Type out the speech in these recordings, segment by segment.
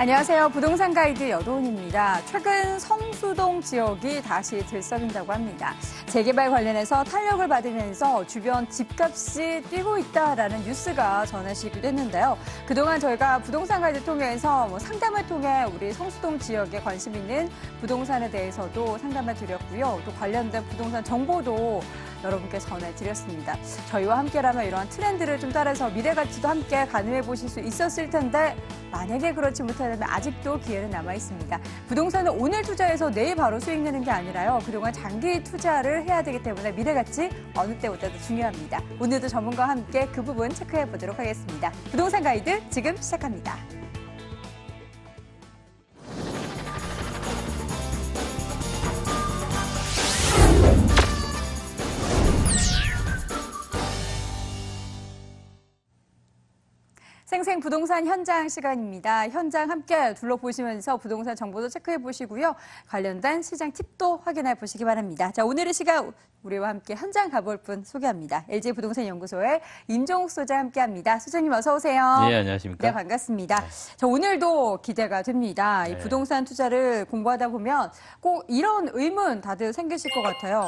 안녕하세요. 부동산 가이드 여도훈입니다. 최근 성수동 지역이 다시 들썩인다고 합니다. 재개발 관련해서 탄력을 받으면서 주변 집값이 뛰고 있다라는 뉴스가 전해지기도 했는데요. 그동안 저희가 부동산 가이드 통해서 뭐 상담을 통해 우리 성수동 지역에 관심 있는 부동산에 대해서도 상담을 드렸고요. 또 관련된 부동산 정보도 여러분께 전해드렸습니다. 저희와 함께라면 이러한 트렌드를 좀 따라서 미래 가치도 함께 가늠해 보실 수 있었을 텐데 만약에 그렇지 못하다면 아직도 기회는 남아 있습니다. 부동산은 오늘 투자해서 내일 바로 수익 내는 게 아니라요. 그동안 장기 투자를 해야 되기 때문에 미래 가치 어느 때보다도 중요합니다. 오늘도 전문가와 함께 그 부분 체크해 보도록 하겠습니다. 부동산 가이드 지금 시작합니다. 생생 부동산 현장 시간입니다. 현장 함께 둘러보시면서 부동산 정보도 체크해 보시고요. 관련된 시장 팁도 확인해 보시기 바랍니다. 자, 오늘의 시간 우리와 함께 현장 가볼 분 소개합니다. LG 부동산 연구소의 임종욱 소장 함께 합니다. 소장님 어서 오세요. 네, 안녕하십니까? 네, 반갑습니다. 네. 자, 오늘도 기대가 됩니다. 네. 이 부동산 투자를 공부하다 보면 꼭 이런 의문 다들 생기실 것 같아요.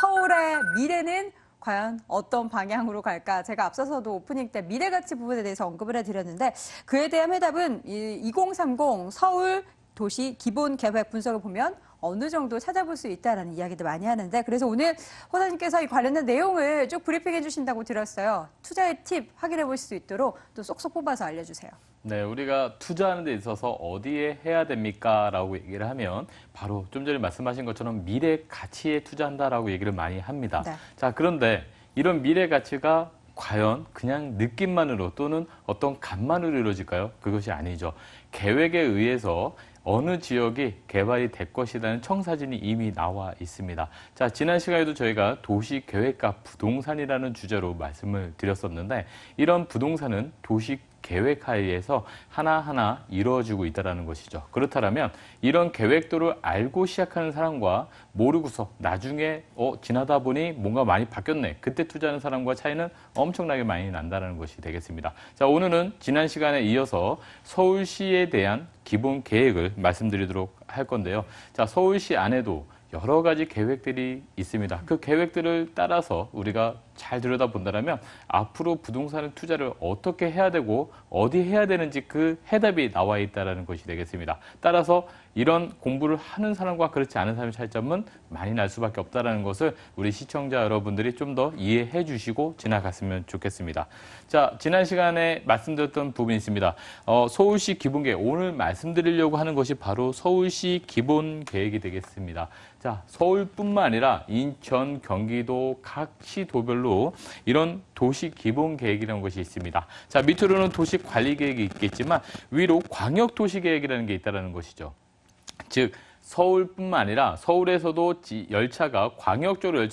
서울의 미래는 과연 어떤 방향으로 갈까? 제가 앞서서도 오프닝 때 미래가치 부분에 대해서 언급을 해드렸는데 그에 대한 해답은 2030 서울 도시 기본 계획 분석을 보면 어느 정도 찾아볼 수 있다라는 이야기도 많이 하는데 그래서 오늘 호사님께서 이 관련된 내용을 쭉 브리핑해 주신다고 들었어요. 투자의 팁 확인해 볼 수 있도록 또 쏙쏙 뽑아서 알려주세요. 네, 우리가 투자하는 데 있어서 어디에 해야 됩니까? 라고 얘기를 하면 바로 좀 전에 말씀하신 것처럼 미래 가치에 투자한다라고 얘기를 많이 합니다. 네. 자, 그런데 이런 미래 가치가 과연 그냥 느낌만으로 또는 어떤 감만으로 이루어질까요? 그것이 아니죠. 계획에 의해서 어느 지역이 개발이 될 것이라는 청사진이 이미 나와 있습니다. 자, 지난 시간에도 저희가 도시 계획과 부동산이라는 주제로 말씀을 드렸었는데 이런 부동산은 도시 계획하에서 하나하나 이루어지고 있다는 것이죠. 그렇다면 이런 계획도를 알고 시작하는 사람과 모르고서 나중에 어, 지나다 보니 뭔가 많이 바뀌었네. 그때 투자하는 사람과 차이는 엄청나게 많이 난다는 것이 되겠습니다. 자, 오늘은 지난 시간에 이어서 서울시에 대한 기본 계획을 말씀드리도록 할 건데요. 자, 서울시 안에도 여러 가지 계획들이 있습니다. 그 계획들을 따라서 우리가 잘 들여다본다면 앞으로 부동산을 투자를 어떻게 해야 되고 어디 해야 되는지 그 해답이 나와 있다는 것이 되겠습니다. 따라서 이런 공부를 하는 사람과 그렇지 않은 사람의 차이점은 많이 날 수밖에 없다는 것을 우리 시청자 여러분들이 좀 더 이해해 주시고 지나갔으면 좋겠습니다. 자, 지난 시간에 말씀드렸던 부분이 있습니다. 어, 서울시 기본계획, 오늘 말씀드리려고 하는 것이 바로 서울시 기본계획이 되겠습니다. 자, 서울뿐만 아니라 인천, 경기도 각 시도별로 이런 도시 기본 계획이라는 것이 있습니다. 자, 밑으로는 도시 관리 계획이 있겠지만 위로 광역 도시 계획이라는 게 있다라는 것이죠. 즉 서울뿐만 아니라 서울에서도 열차가 광역조로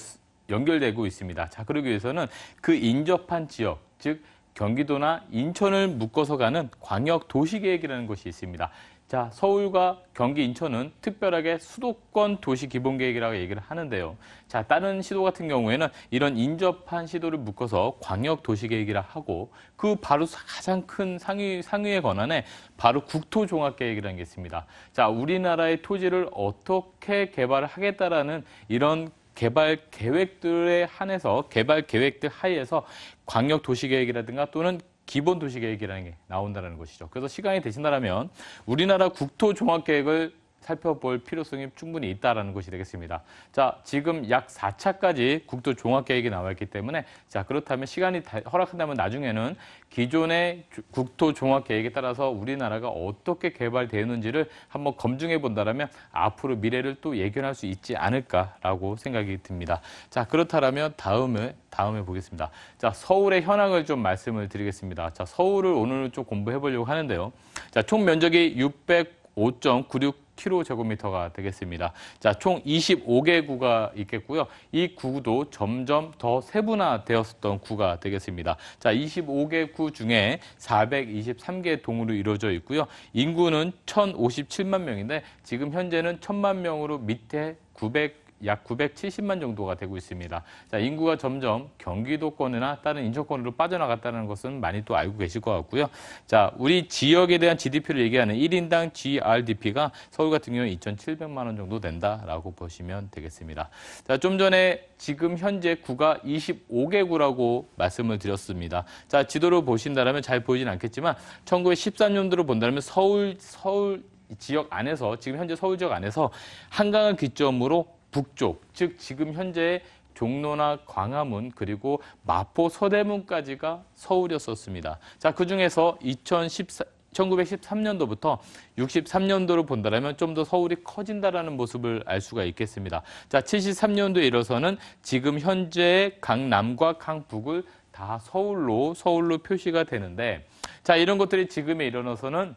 연결되고 있습니다. 자, 그러기 위해서는 그 인접한 지역, 즉 경기도나 인천을 묶어서 가는 광역 도시 계획이라는 것이 있습니다. 자, 서울과 경기, 인천은 특별하게 수도권 도시 기본 계획이라고 얘기를 하는데요. 자, 다른 시도 같은 경우에는 이런 인접한 시도를 묶어서 광역 도시 계획이라 하고 그 바로 가장 큰 상위 상위의 권한에 바로 국토 종합 계획이라는 게 있습니다. 자, 우리나라의 토지를 어떻게 개발을 하겠다라는 이런 개발 계획들에 한해서 개발 계획들 하에서 광역 도시 계획이라든가 또는 기본 도시계획이라는 게 나온다는 것이죠. 그래서 시간이 되신다면 우리나라 국토종합계획을 살펴볼 필요성이 충분히 있다라는 것이 되겠습니다. 자, 지금 약 4차까지 국도 종합 계획이 나와 있기 때문에 자, 그렇다면 시간이 허락한다면 나중에는 기존의 국토 종합 계획에 따라서 우리나라가 어떻게 개발되는지를 한번 검증해 본다라면 앞으로 미래를 또 예견할 수 있지 않을까라고 생각이 듭니다. 자, 그렇다면 다음에 다음에 보겠습니다. 자, 서울의 현황을 좀 말씀을 드리겠습니다. 자, 서울을 오늘 좀 공부해 보려고 하는데요. 자, 총 면적이 605.96 10km제곱미터가 되겠습니다. 자, 총 25개 구가 있겠고요. 이 구도 점점 더 세분화되었던 구가 되겠습니다. 자, 25개 구 중에 423개 동으로 이루어져 있고요. 인구는 1,057만 명인데 지금 현재는 1,000만 명으로 밑에 900약 970만 정도가 되고 있습니다. 자, 인구가 점점 경기도권이나 다른 인천권으로 빠져나갔다는 것은 많이 또 알고 계실 것 같고요. 자, 우리 지역에 대한 GDP를 얘기하는 1인당 GRDP가 서울 같은 경우는 2,700만 원 정도 된다라고 보시면 되겠습니다. 자, 좀 전에 지금 현재 구가 25개 구라고 말씀을 드렸습니다. 자, 지도를 보신다면 잘 보이진 않겠지만 1913년도로 본다면 서울 서울 지역 안에서 지금 현재 서울 지역 안에서 한강을 기점으로 북쪽, 즉 지금 현재 의 종로나 광화문 그리고 마포 서대문까지가 서울이었었습니다. 자, 그중에서 2014 1913년도부터 63년도로 본다면 좀 더 서울이 커진다라는 모습을 알 수가 있겠습니다. 자, 73년도에 이르서는 지금 현재 의 강남과 강북을 다 서울로 서울로 표시가 되는데 자, 이런 것들이 지금에 일어나서는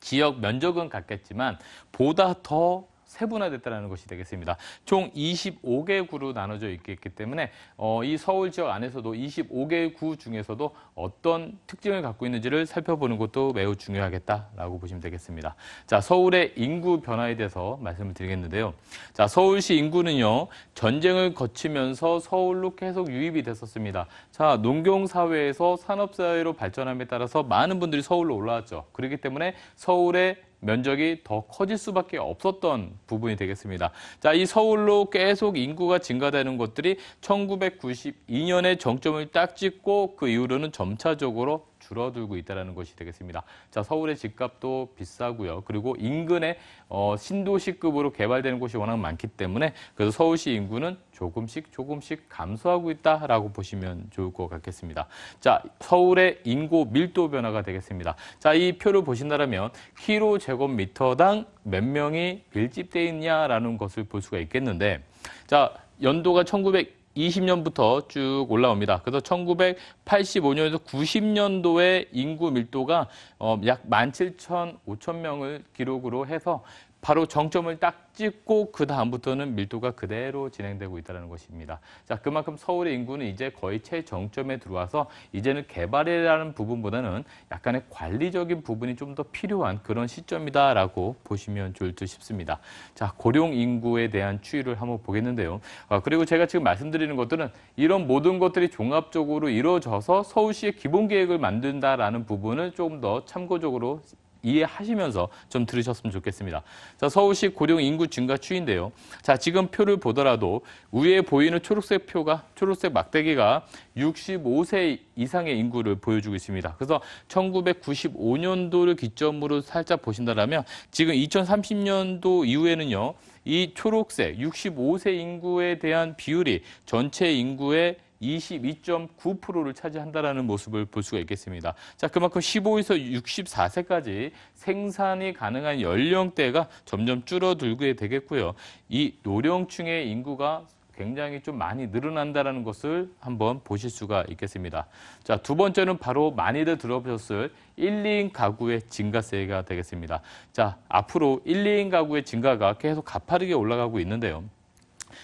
지역 면적은 같겠지만 보다 더 세분화됐다는 것이 되겠습니다. 총 25개 구로 나눠져 있기 때문에 어, 이 서울 지역 안에서도 25개 구 중에서도 어떤 특징을 갖고 있는지를 살펴보는 것도 매우 중요하겠다라고 보시면 되겠습니다. 자, 서울의 인구 변화에 대해서 말씀을 드리겠는데요. 자, 서울시 인구는요. 전쟁을 거치면서 서울로 계속 유입이 됐었습니다. 자, 농경 사회에서 산업 사회로 발전함에 따라서 많은 분들이 서울로 올라왔죠. 그렇기 때문에 서울의 면적이 더 커질 수밖에 없었던 부분이 되겠습니다. 자, 이 서울로 계속 인구가 증가되는 것들이 1992년에 정점을 딱 찍고 그 이후로는 점차적으로 줄어들고 있다는 것이 되겠습니다. 자, 서울의 집값도 비싸고요. 그리고 인근에 어, 신도시급으로 개발되는 곳이 워낙 많기 때문에 그래서 서울시 인구는 조금씩 조금씩 감소하고 있다라고 보시면 좋을 것 같겠습니다. 자, 서울의 인구 밀도 변화가 되겠습니다. 자, 이 표를 보신다면 키로 제곱미터당 몇 명이 밀집되어 있냐라는 것을 볼 수가 있겠는데 자, 연도가 1900 20년부터 쭉 올라옵니다. 그래서 1985년에서 90년도에 인구 밀도가 어, 약 17,000, 5,000명을 기록으로 해서 바로 정점을 딱 찍고 그 다음부터는 밀도가 그대로 진행되고 있다는 것입니다. 자, 그만큼 서울의 인구는 이제 거의 최정점에 들어와서 이제는 개발이라는 부분보다는 약간의 관리적인 부분이 좀 더 필요한 그런 시점이다라고 보시면 좋을 듯 싶습니다. 자, 고령 인구에 대한 추이를 한번 보겠는데요. 아, 그리고 제가 지금 말씀드리는 것들은 이런 모든 것들이 종합적으로 이루어져서 서울시의 기본 계획을 만든다라는 부분을 조금 더 참고적으로 이해하시면서 좀 들으셨으면 좋겠습니다. 자, 서울시 고령 인구 증가 추인데요. 자, 지금 표를 보더라도 위에 보이는 초록색 표가 초록색 막대기가 65세 이상의 인구를 보여주고 있습니다. 그래서 1995년도를 기점으로 살짝 보신다면 지금 2030년도 이후에는요. 이 초록색 65세 인구에 대한 비율이 전체 인구의 22.9%를 차지한다라는 모습을 볼 수가 있겠습니다. 자, 그만큼 15에서 64세까지 생산이 가능한 연령대가 점점 줄어들게 되겠고요. 이 노령층의 인구가 굉장히 좀 많이 늘어난다는 것을 한번 보실 수가 있겠습니다. 자, 두 번째는 바로 많이들 들어보셨을 1, 2인 가구의 증가세가 되겠습니다. 자, 앞으로 1, 2인 가구의 증가가 계속 가파르게 올라가고 있는데요.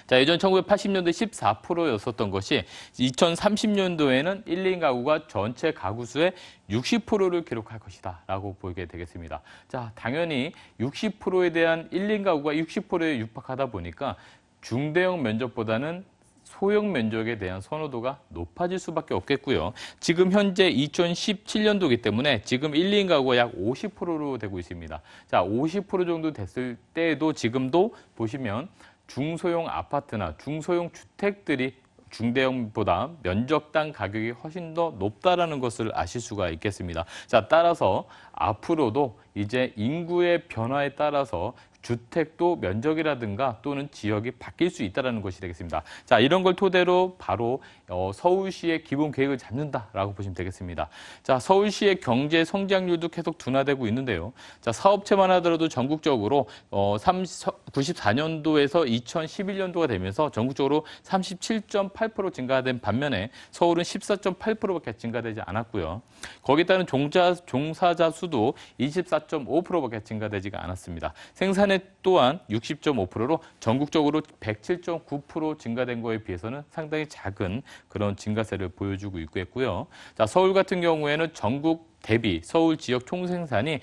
자, 예전 1980년대 14%였었던 것이 2030년도에는 1, 2인 가구가 전체 가구 수의 60%를 기록할 것이다 라고 보게 되겠습니다. 자, 당연히 60%에 대한 1, 2인 가구가 60%에 육박하다 보니까 중대형 면적보다는 소형 면적에 대한 선호도가 높아질 수밖에 없겠고요. 지금 현재 2017년도기 이 때문에 지금 1, 2인 가구가 약 50%로 되고 있습니다. 자, 50% 정도 됐을 때에도 지금도 보시면 중소형 아파트나 중소형 주택들이 중대형보다 면적당 가격이 훨씬 더 높다라는 것을 아실 수가 있겠습니다. 자, 따라서 앞으로도 이제 인구의 변화에 따라서 주택도 면적이라든가 또는 지역이 바뀔 수 있다는 것이 되겠습니다. 자, 이런 걸 토대로 바로 어, 서울시의 기본 계획을 잡는다라고 보시면 되겠습니다. 자, 서울시의 경제 성장률도 계속 둔화되고 있는데요. 자, 사업체만 하더라도 전국적으로 어, 94년도에서 2011년도가 되면서 전국적으로 37.8% 증가된 반면에 서울은 14.8%밖에 증가되지 않았고요. 거기에 따른 종자, 종사자 수도 24.5%밖에 증가되지가 않았습니다. 생산 인터넷 또한 60.5%로 전국적으로 107.9% 증가된 거에 비해서는 상당히 작은 그런 증가세를 보여주고 있고요. 자, 서울 같은 경우에는 전국 대비 서울 지역 총생산이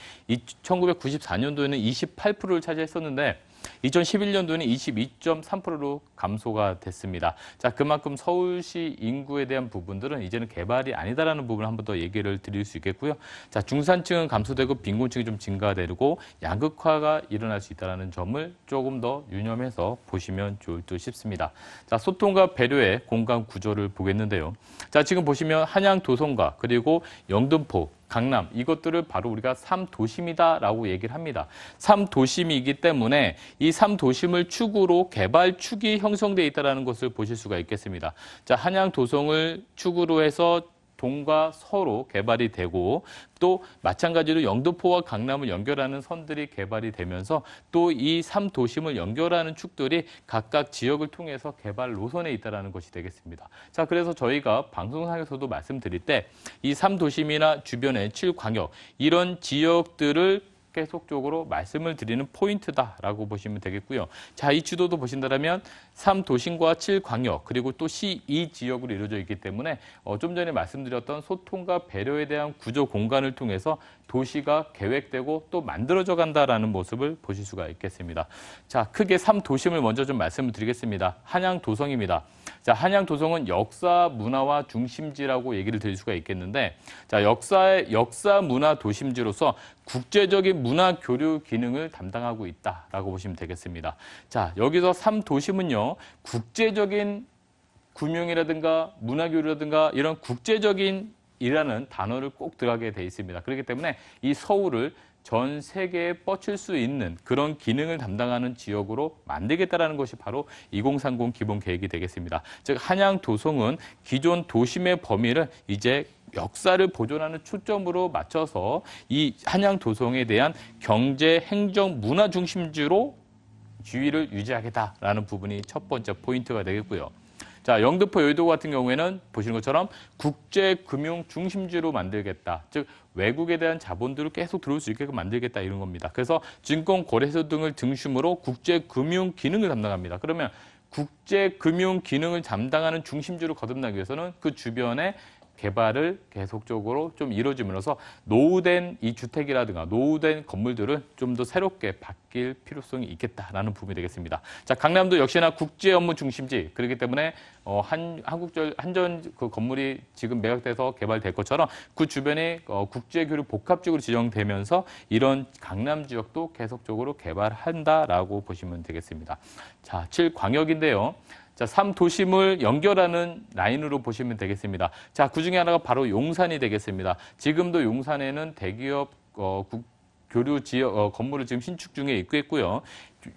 1994년도에는 28%를 차지했었는데 2011년도에는 22.3%로 감소가 됐습니다. 자, 그만큼 서울시 인구에 대한 부분들은 이제는 개발이 아니다라는 부분을 한 번 더 얘기를 드릴 수 있겠고요. 자, 중산층은 감소되고 빈곤층이 좀 증가되고 양극화가 일어날 수 있다는 점을 조금 더 유념해서 보시면 좋을 듯 싶습니다. 자, 소통과 배려의 공간 구조를 보겠는데요. 자, 지금 보시면 한양 도성과 그리고 영등포 강남 이것들을 바로 우리가 삼도심이다라고 얘기를 합니다. 삼도심이기 때문에 이 삼도심을 축으로 개발 축이 형성돼 있다는 것을 보실 수가 있겠습니다. 자 한양 도성을 축으로 해서 동과 서로 개발이 되고 또 마찬가지로 영도포와 강남을 연결하는 선들이 개발이 되면서 또 이 3도심을 연결하는 축들이 각각 지역을 통해서 개발 노선에 있다는 것이 되겠습니다. 자, 그래서 저희가 방송상에서도 말씀드릴 때 이 3도심이나 주변의 7광역 이런 지역들을 계속적으로 말씀을 드리는 포인트다라고 보시면 되겠고요. 자, 이 지도도 보신다면 3 도심과 7 광역 그리고 또 시2 지역으로 이루어져 있기 때문에 어, 좀 전에 말씀드렸던 소통과 배려에 대한 구조 공간을 통해서 도시가 계획되고 또 만들어져 간다라는 모습을 보실 수가 있겠습니다. 자, 크게 3도심을 먼저 좀 말씀을 드리겠습니다. 한양도성입니다. 자, 한양도성은 역사 문화와 중심지라고 얘기를 드릴 수가 있겠는데 자, 역사의 역사 문화 도심지로서 국제적인 문화 교류 기능을 담당하고 있다라고 보시면 되겠습니다. 자, 여기서 3도심은요. 국제적인 구명이라든가 문화교류라든가 이런 국제적인 이라는 단어를 꼭 들어가게 돼 있습니다. 그렇기 때문에 이 서울을 전 세계에 뻗칠 수 있는 그런 기능을 담당하는 지역으로 만들겠다라는 것이 바로 2030 기본 계획이 되겠습니다. 즉 한양 도성은 기존 도심의 범위를 이제 역사를 보존하는 초점으로 맞춰서 이 한양 도성에 대한 경제, 행정, 문화 중심지로 지위를 유지하겠다라는 부분이 첫 번째 포인트가 되겠고요. 자, 영등포 여의도 같은 경우에는 보시는 것처럼 국제금융 중심지로 만들겠다. 즉 외국에 대한 자본들을 계속 들어올 수 있게끔 만들겠다 이런 겁니다. 그래서 증권 거래소 등을 중심으로 국제금융 기능을 담당합니다. 그러면 국제금융 기능을 담당하는 중심지로 거듭나기 위해서는 그 주변에 개발을 계속적으로 좀 이루어지면서 노후된 이 주택이라든가 노후된 건물들은 좀 더 새롭게 바뀔 필요성이 있겠다라는 부분이 되겠습니다. 자, 강남도 역시나 국제 업무 중심지 그렇기 때문에 어, 한 한국절 한전 그 건물이 지금 매각돼서 개발될 것처럼 그 주변에 어, 국제 교류 복합지구로 지정되면서 이런 강남 지역도 계속적으로 개발한다라고 보시면 되겠습니다. 자, 7 광역인데요. 자, 3도심을 연결하는 라인으로 보시면 되겠습니다. 자, 그 중에 하나가 바로 용산이 되겠습니다. 지금도 용산에는 대기업 어, 국, 교류 지역 어, 건물을 지금 신축 중에 있겠고요.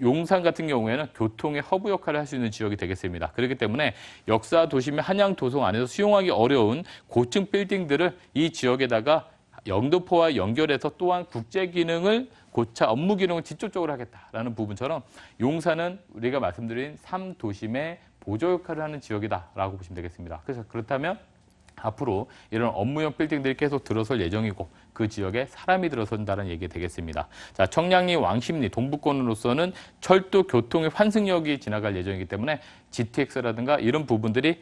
용산 같은 경우에는 교통의 허브 역할을 할 수 있는 지역이 되겠습니다. 그렇기 때문에 역사 도심의 한양 도성 안에서 수용하기 어려운 고층 빌딩들을 이 지역에다가 영도포와 연결해서 또한 국제 기능을 고차 업무 기능을 직접적으로 하겠다라는 부분처럼 용산은 우리가 말씀드린 3도심의 보조 역할을 하는 지역이다라고 보시면 되겠습니다. 그래서 그렇다면 앞으로 이런 업무용 빌딩들이 계속 들어설 예정이고 그 지역에 사람이 들어선다는 얘기 되겠습니다. 자, 청량리, 왕십리, 동북권으로서는 철도 교통의 환승역이 지나갈 예정이기 때문에 GTX라든가 이런 부분들이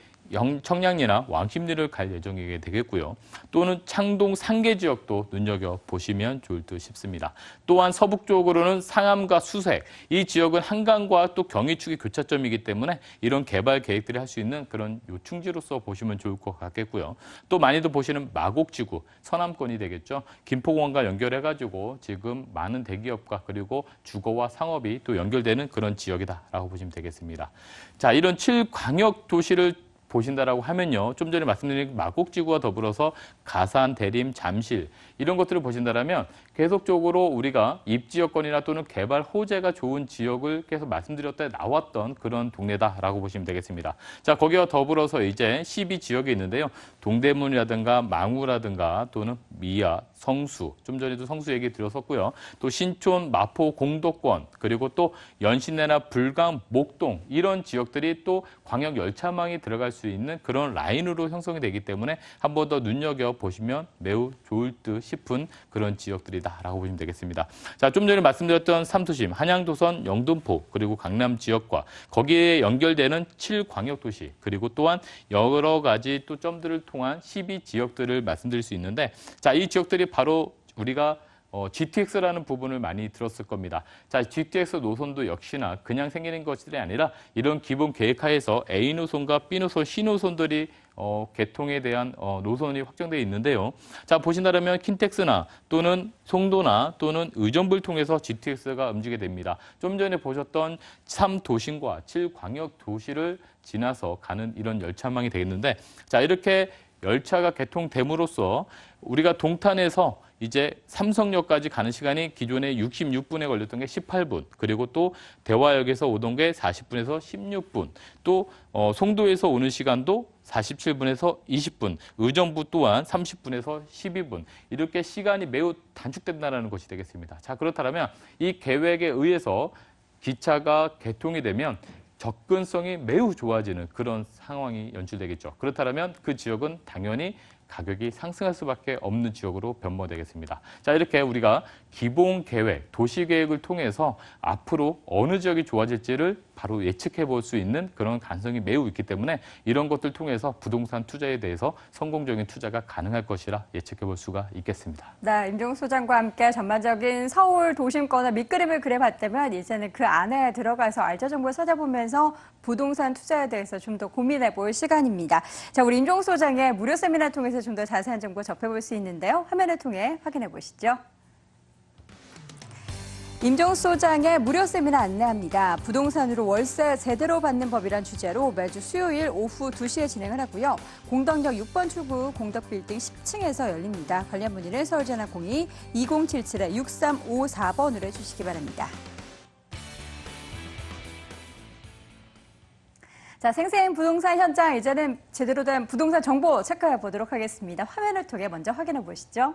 청량리나 왕십리를 갈 예정이게 되겠고요. 또는 창동 상계 지역도 눈여겨보시면 좋을 듯 싶습니다. 또한 서북쪽으로는 상암과 수색, 이 지역은 한강과 또 경의축이 교차점이기 때문에 이런 개발 계획들이 할 수 있는 그런 요충지로서 보시면 좋을 것 같겠고요. 또많이들 보시는 마곡지구, 서남권이 되겠죠. 김포공항과 연결해가지고 지금 많은 대기업과 그리고 주거와 상업이 또 연결되는 그런 지역이다라고 보시면 되겠습니다. 자, 이런 7광역 도시를 보신다라고 하면요. 좀 전에 말씀드린 마곡지구와 더불어서 가산, 대림, 잠실 이런 것들을 보신다면 계속적으로 우리가 입지 여건이나 또는 개발 호재가 좋은 지역을 계속 말씀드렸다 나왔던 그런 동네다라고 보시면 되겠습니다. 자 거기와 더불어서 이제 12지역이 있는데요. 동대문이라든가 망우라든가 또는 미아, 성수, 좀 전에도 성수 얘기 들었었고요. 또 신촌, 마포, 공덕권 그리고 또 연신내나 불광, 목동 이런 지역들이 또 광역 열차망이 들어갈 수 있는 그런 라인으로 형성이 되기 때문에 한 번 더 눈여겨 보시면 매우 좋을 듯 싶은 그런 지역들이다라고 보시면 되겠습니다. 자, 좀 전에 말씀드렸던 삼투심 한양도선, 영등포 그리고 강남 지역과 거기에 연결되는 7광역도시 그리고 또한 여러 가지 또 점들을 통한 12 지역들을 말씀드릴 수 있는데 자, 이 지역들이 바로 우리가 어, GTX라는 부분을 많이 들었을 겁니다. 자, GTX 노선도 역시나 그냥 생기는 것들이 아니라 이런 기본 계획하에서 A 노선과 B 노선, C 노선들이 어, 개통에 대한 어, 노선이 확정되어 있는데요. 자, 보신다면 킨텍스나 또는 송도나 또는 의정부를 통해서 GTX가 움직이게 됩니다. 좀 전에 보셨던 3도심과 7광역도시를 지나서 가는 이런 열차망이 되겠는데 자, 이렇게 열차가 개통됨으로써 우리가 동탄에서 이제 삼성역까지 가는 시간이 기존에 66분에 걸렸던 게 18분, 그리고 또 대화역에서 오던 게 40분에서 16분, 또 어, 송도에서 오는 시간도 47분에서 20분, 의정부 또한 30분에서 12분 이렇게 시간이 매우 단축된다는 것이 되겠습니다. 자 그렇다면 이 계획에 의해서 기차가 개통이 되면 접근성이 매우 좋아지는 그런 상황이 연출되겠죠. 그렇다면 그 지역은 당연히 가격이 상승할 수밖에 없는 지역으로 변모되겠습니다. 자 이렇게 우리가 기본 계획, 도시 계획을 통해서 앞으로 어느 지역이 좋아질지를 바로 예측해 볼 수 있는 그런 가능성이 매우 있기 때문에 이런 것들 통해서 부동산 투자에 대해서 성공적인 투자가 가능할 것이라 예측해 볼 수가 있겠습니다. 네, 임종 소장과 함께 전반적인 서울 도심권의 밑그림을 그려봤다면 이제는 그 안에 들어가서 알짜 정보 찾아보면서 부동산 투자에 대해서 좀 더 고민해 볼 시간입니다. 자, 우리 임종 소장의 무료 세미나 통해서 관해서좀더 자세한 정보 접해볼 수 있는데요. 화면을 통해 확인해 보시죠. 임종 소장의 무료 세미나 안내합니다. 부동산으로 월세 제대로 받는 법이란 주제로 매주 수요일 오후 2시에 진행을 하고요. 공덕역 6번 출구 공덕빌딩 10층에서 열립니다. 관련 문의는 서울전화공이 2077-6354번으로 해주시기 바랍니다. 자, 생생 부동산 현장 이제는 제대로 된 부동산 정보 체크해 보도록 하겠습니다. 화면을 통해 먼저 확인해 보시죠.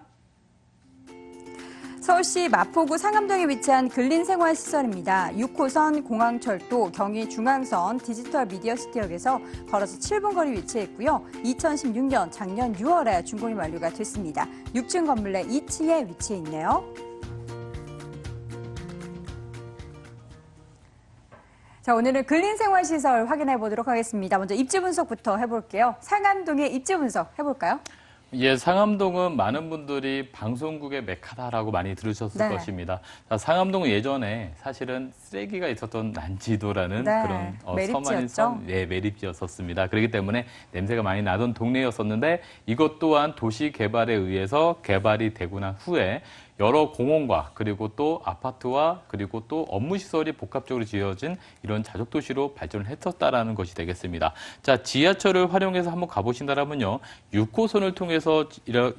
서울시 마포구 상암동에 위치한 근린생활시설입니다. 6호선 공항철도 경의중앙선 디지털 미디어시티역에서 걸어서 7분 거리 위치했고요. 2016년 작년 6월에 준공이 완료가 됐습니다. 6층 건물 내 2층에 위치해 있네요. 자, 오늘은 근린생활시설 확인해 보도록 하겠습니다. 먼저 입지 분석부터 해볼게요. 상암동의 입지 분석 해볼까요? 예, 상암동은 많은 분들이 방송국의 메카다라고 많이 들으셨을 네. 것입니다. 자, 상암동은 예전에 사실은 쓰레기가 있었던 난지도라는 네. 그런 어, 섬아닌 섬, 예, 매립지였었습니다. 그렇기 때문에 냄새가 많이 나던 동네였었는데 이것 또한 도시 개발에 의해서 개발이 되고 난 후에 여러 공원과 그리고 또 아파트와 그리고 또 업무 시설이 복합적으로 지어진 이런 자족 도시로 발전을 했었다라는 것이 되겠습니다. 자, 지하철을 활용해서 한번 가보신다면요. 6호선을 통해서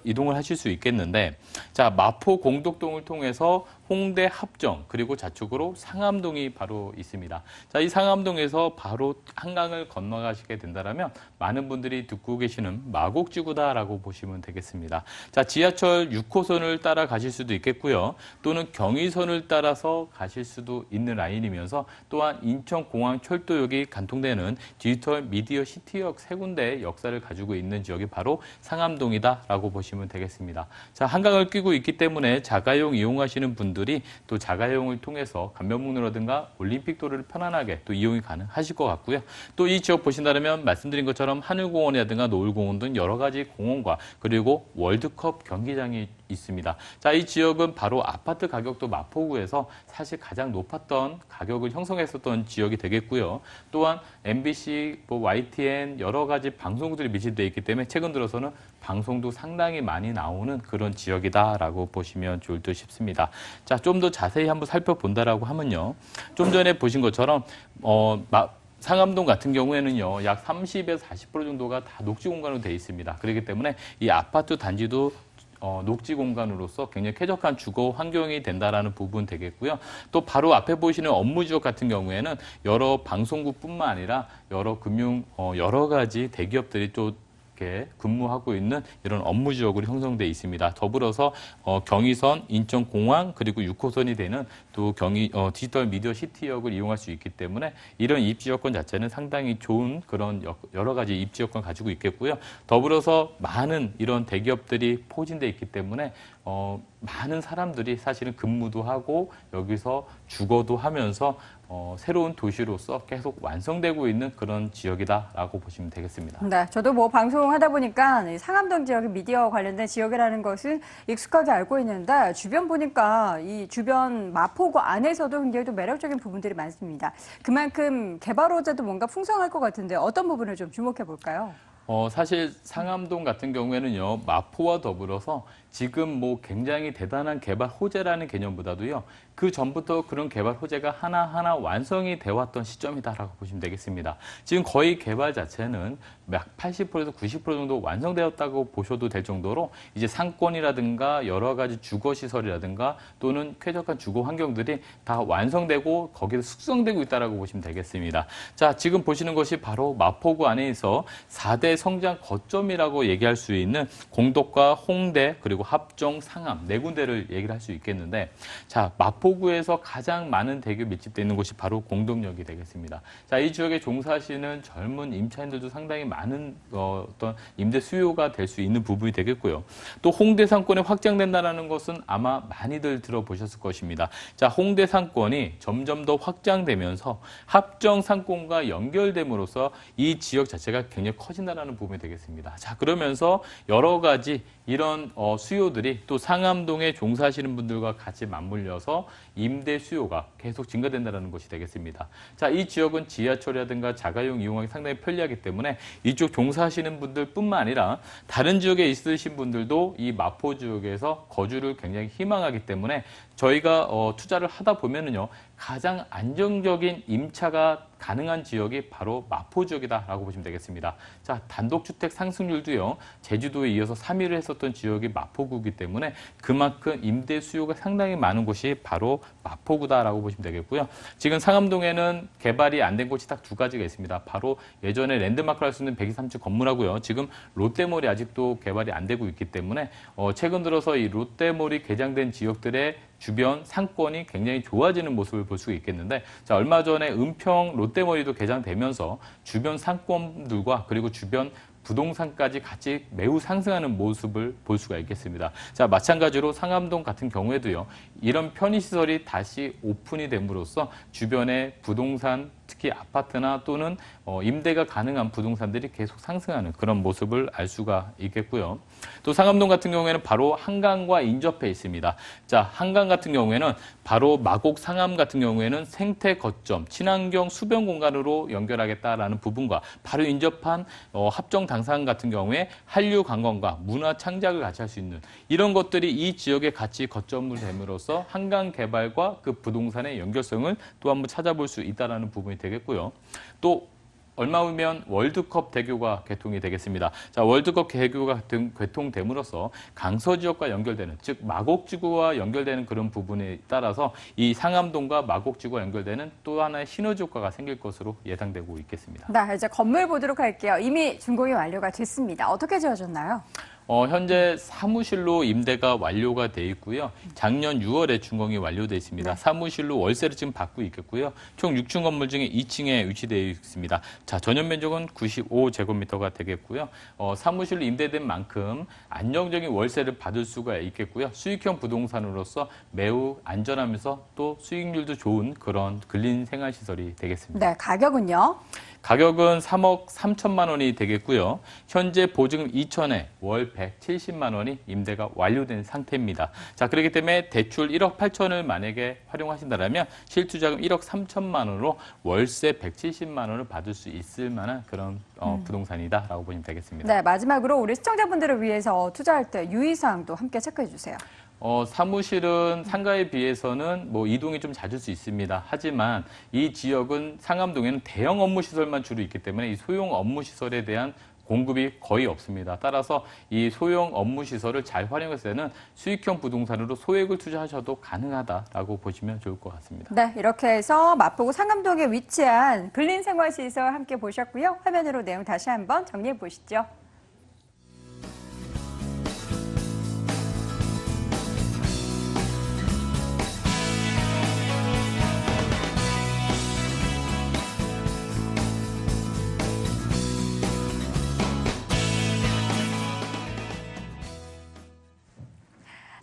이동을 하실 수 있겠는데 자, 마포 공덕동을 통해서 홍대 합정 그리고 좌측으로 상암동이 바로 있습니다. 자, 이 상암동에서 바로 한강을 건너가시게 된다면 많은 분들이 듣고 계시는 마곡지구다라고 보시면 되겠습니다. 자, 지하철 6호선을 따라 가실 수도 있겠고요. 또는 경의선을 따라서 가실 수도 있는 라인이면서 또한 인천공항 철도역이 간통되는 디지털 미디어 시티역 세 군데의 역사를 가지고 있는 지역이 바로 상암동이다라고 보시면 되겠습니다. 자, 한강을 끼고 있기 때문에 자가용 이용하시는 분들 분들이 또 자가용을 통해서 감면문으로든가 올림픽 도로를 편안하게 또 이용이 가능하실 것 같고요. 또 이 지역 보신다면 말씀드린 것처럼 하늘공원이라든가 노을공원 등 여러 가지 공원과 그리고 월드컵 경기장이 있습니다. 자, 이 지역은 바로 아파트 가격도 마포구에서 사실 가장 높았던 가격을 형성했었던 지역이 되겠고요. 또한 MBC, 뭐 YTN 여러 가지 방송들이 밀집되어 있기 때문에 최근 들어서는 방송도 상당히 많이 나오는 그런 지역이다라고 보시면 좋을 듯 싶습니다. 자, 좀 더 자세히 한번 살펴본다라고 하면요. 좀 전에 보신 것처럼 어, 마, 상암동 같은 경우에는요, 약 30에서 40% 정도가 다 녹지 공간으로 되어 있습니다. 그렇기 때문에 이 아파트 단지도 어, 녹지 공간으로서 굉장히 쾌적한 주거 환경이 된다라는 부분 되겠고요. 또 바로 앞에 보시는 업무 지역 같은 경우에는 여러 방송국뿐만 아니라 여러 금융 어, 여러 가지 대기업들이 또 이렇게 근무하고 있는 이런 업무 지역으로 형성돼 있습니다. 더불어서 어, 경의선, 인천공항 그리고 6호선이 되는 또 경의 어, 디지털 미디어 시티역을 이용할 수 있기 때문에 이런 입지 여건 자체는 상당히 좋은 그런 여러 가지 입지 여건 가지고 있겠고요. 더불어서 많은 이런 대기업들이 포진돼 있기 때문에 어, 많은 사람들이 사실은 근무도 하고 여기서 주거도 하면서 어, 새로운 도시로서 계속 완성되고 있는 그런 지역이다라고 보시면 되겠습니다. 네, 저도 뭐 방송하다 보니까 상암동 지역의 미디어 와 관련된 지역이라는 것은 익숙하게 알고 있는데 주변 보니까 이 주변 마포구 안에서도 굉장히 매력적인 부분들이 많습니다. 그만큼 개발호재도 뭔가 풍성할 것 같은데 어떤 부분을 좀 주목해 볼까요? 어, 사실 상암동 같은 경우에는요, 마포와 더불어서 지금 뭐 굉장히 대단한 개발 호재라는 개념보다도요. 그 전부터 그런 개발 호재가 하나하나 완성이 되어왔던 시점이다라고 보시면 되겠습니다. 지금 거의 개발 자체는 약 80%에서 90% 정도 완성되었다고 보셔도 될 정도로 이제 상권이라든가 여러 가지 주거 시설이라든가 또는 쾌적한 주거 환경들이 다 완성되고 거기서 숙성되고 있다라고 보시면 되겠습니다. 자, 지금 보시는 것이 바로 마포구 안에서 4대 성장 거점이라고 얘기할 수 있는 공덕과 홍대 그리고 합정, 상암 네 군데를 얘기를 할 수 있겠는데 자 마포구에서 가장 많은 대규 밀집되어 있는 곳이 바로 공동역이 되겠습니다. 자 이 지역에 종사시는 하 젊은 임차인들도 상당히 많은 어, 떤 임대 수요가 될 수 있는 부분이 되겠고요. 또 홍대 상권이 확장된다라는 것은 아마 많이들 들어보셨을 것입니다. 자 홍대 상권이 점점 더 확장되면서 합정 상권과 연결됨으로써 이 지역 자체가 굉장히 커진다는 부분이 되겠습니다. 자 그러면서 여러 가지 이런 어, 수요들이 또 상암동에 종사하시는 분들과 같이 맞물려서 임대 수요가 계속 증가된다는 것이 되겠습니다. 자, 이 지역은 지하철이라든가 자가용 이용하기 상당히 편리하기 때문에 이쪽 종사하시는 분들뿐만 아니라 다른 지역에 있으신 분들도 이 마포 지역에서 거주를 굉장히 희망하기 때문에 저희가 어, 투자를 하다 보면은요 가장 안정적인 임차가 가능한 지역이 바로 마포 지역이다라고 보시면 되겠습니다. 자 단독주택 상승률도요 제주도에 이어서 3위를 했었던 지역이 마포구이기 때문에 그만큼 임대 수요가 상당히 많은 곳이 바로 마포구다라고 보시면 되겠고요. 지금 상암동에는 개발이 안 된 곳이 딱 두 가지가 있습니다. 바로 예전에 랜드마크를 할수 있는 123층 건물하고요. 지금 롯데몰이 아직도 개발이 안 되고 있기 때문에 어, 최근 들어서 이 롯데몰이 개장된 지역들의 주변 상권이 굉장히 좋아지는 모습을 볼 수 있겠는데 자 얼마 전에 은평 롯데몰이도 개장되면서 주변 상권들과 그리고 주변 부동산까지 같이 매우 상승하는 모습을 볼 수가 있겠습니다. 자, 마찬가지로 상암동 같은 경우에도요. 이런 편의시설이 다시 오픈이 됨으로써 주변에 부동산 특히 아파트나 또는 어, 임대가 가능한 부동산들이 계속 상승하는 그런 모습을 알 수가 있겠고요. 또 상암동 같은 경우에는 바로 한강과 인접해 있습니다. 자, 한강 같은 경우에는 바로 마곡 상암 같은 경우에는 생태 거점, 친환경 수변 공간으로 연결하겠다라는 부분과 바로 인접한 어, 합정 당산 같은 경우에 한류 관광과 문화 창작을 같이 할 수 있는 이런 것들이 이 지역의 가치 거점을 됨으로써 한강 개발과 그 부동산의 연결성을 또 한번 찾아볼 수있다는 부분이 되겠고요. 또 얼마 후면 월드컵 대교가 개통이 되겠습니다. 자, 월드컵 대교가 개통됨으로써 강서 지역과 연결되는 즉 마곡지구와 연결되는 그런 부분에 따라서 이 상암동과 마곡지구와 연결되는 또 하나의 시너지 효과가 생길 것으로 예상되고 있겠습니다. 네, 이제 건물 보도록 할게요. 이미 준공이 완료가 됐습니다. 어떻게 지어졌나요? 어, 현재 사무실로 임대가 완료가 돼 있고요. 작년 6월에 준공이 완료있습니다 네. 사무실로 월세를 지금 받고 있겠고요. 총 6층 건물 중에 2층에 위치되어 있습니다. 자, 전용 면적은 95제곱미터가 되겠고요. 어, 사무실로 임대된 만큼 안정적인 월세를 받을 수가 있겠고요. 수익형 부동산으로서 매우 안전하면서 또 수익률도 좋은 그런 근린 생활시설이 되겠습니다. 네, 가격은요? 가격은 3억 3천만 원이 되겠고요. 현재 보증금 2천에 월 170만 원이 임대가 완료된 상태입니다. 자, 그렇기 때문에 대출 1억 8천을 만약에 활용하신다면 실투자금 1억 3천만 원으로 월세 170만 원을 받을 수 있을 만한 그런 어, 음. 부동산이다라고 보시면 되겠습니다. 네, 마지막으로 우리 시청자분들을 위해서 투자할 때 유의사항도 함께 체크해 주세요. 어, 사무실은 상가에 비해서는 뭐 이동이 좀 잦을 수 있습니다. 하지만 이 지역은 상암동에는 대형 업무 시설만 주로 있기 때문에 이 소형 업무 시설에 대한 공급이 거의 없습니다. 따라서 이 소형 업무 시설을 잘 활용해서 되는 수익형 부동산으로 소액을 투자하셔도 가능하다라고 보시면 좋을 것 같습니다. 네, 이렇게 해서 마포구 상암동에 위치한 근린생활시설 함께 보셨고요. 화면으로 내용 다시 한번 정리해 보시죠.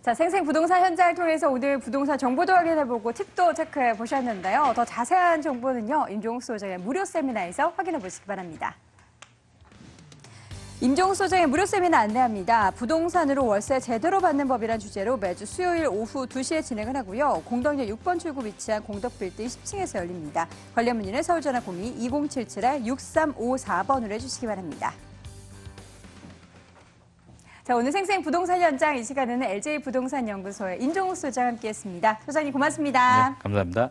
자, 생생 부동산 현장을 통해서 오늘 부동산 정보도 확인해보고 팁도 체크해 보셨는데요. 더 자세한 정보는요, 임종수 소장의 무료 세미나에서 확인해 보시기 바랍니다. 임종수 소장의 무료 세미나 안내합니다. 부동산으로 월세 제대로 받는 법이란 주제로 매주 수요일 오후 2시에 진행을 하고요. 공덕역 6번 출구 위치한 공덕빌딩 10층에서 열립니다. 관련 문의는 서울전화0 2 2077-6354번으로 해주시기 바랍니다. 자, 오늘 생생 부동산 현장 이 시간에는 LJ 부동산 연구소의 인종욱 소장 함께했습니다. 소장님 고맙습니다. 네, 감사합니다.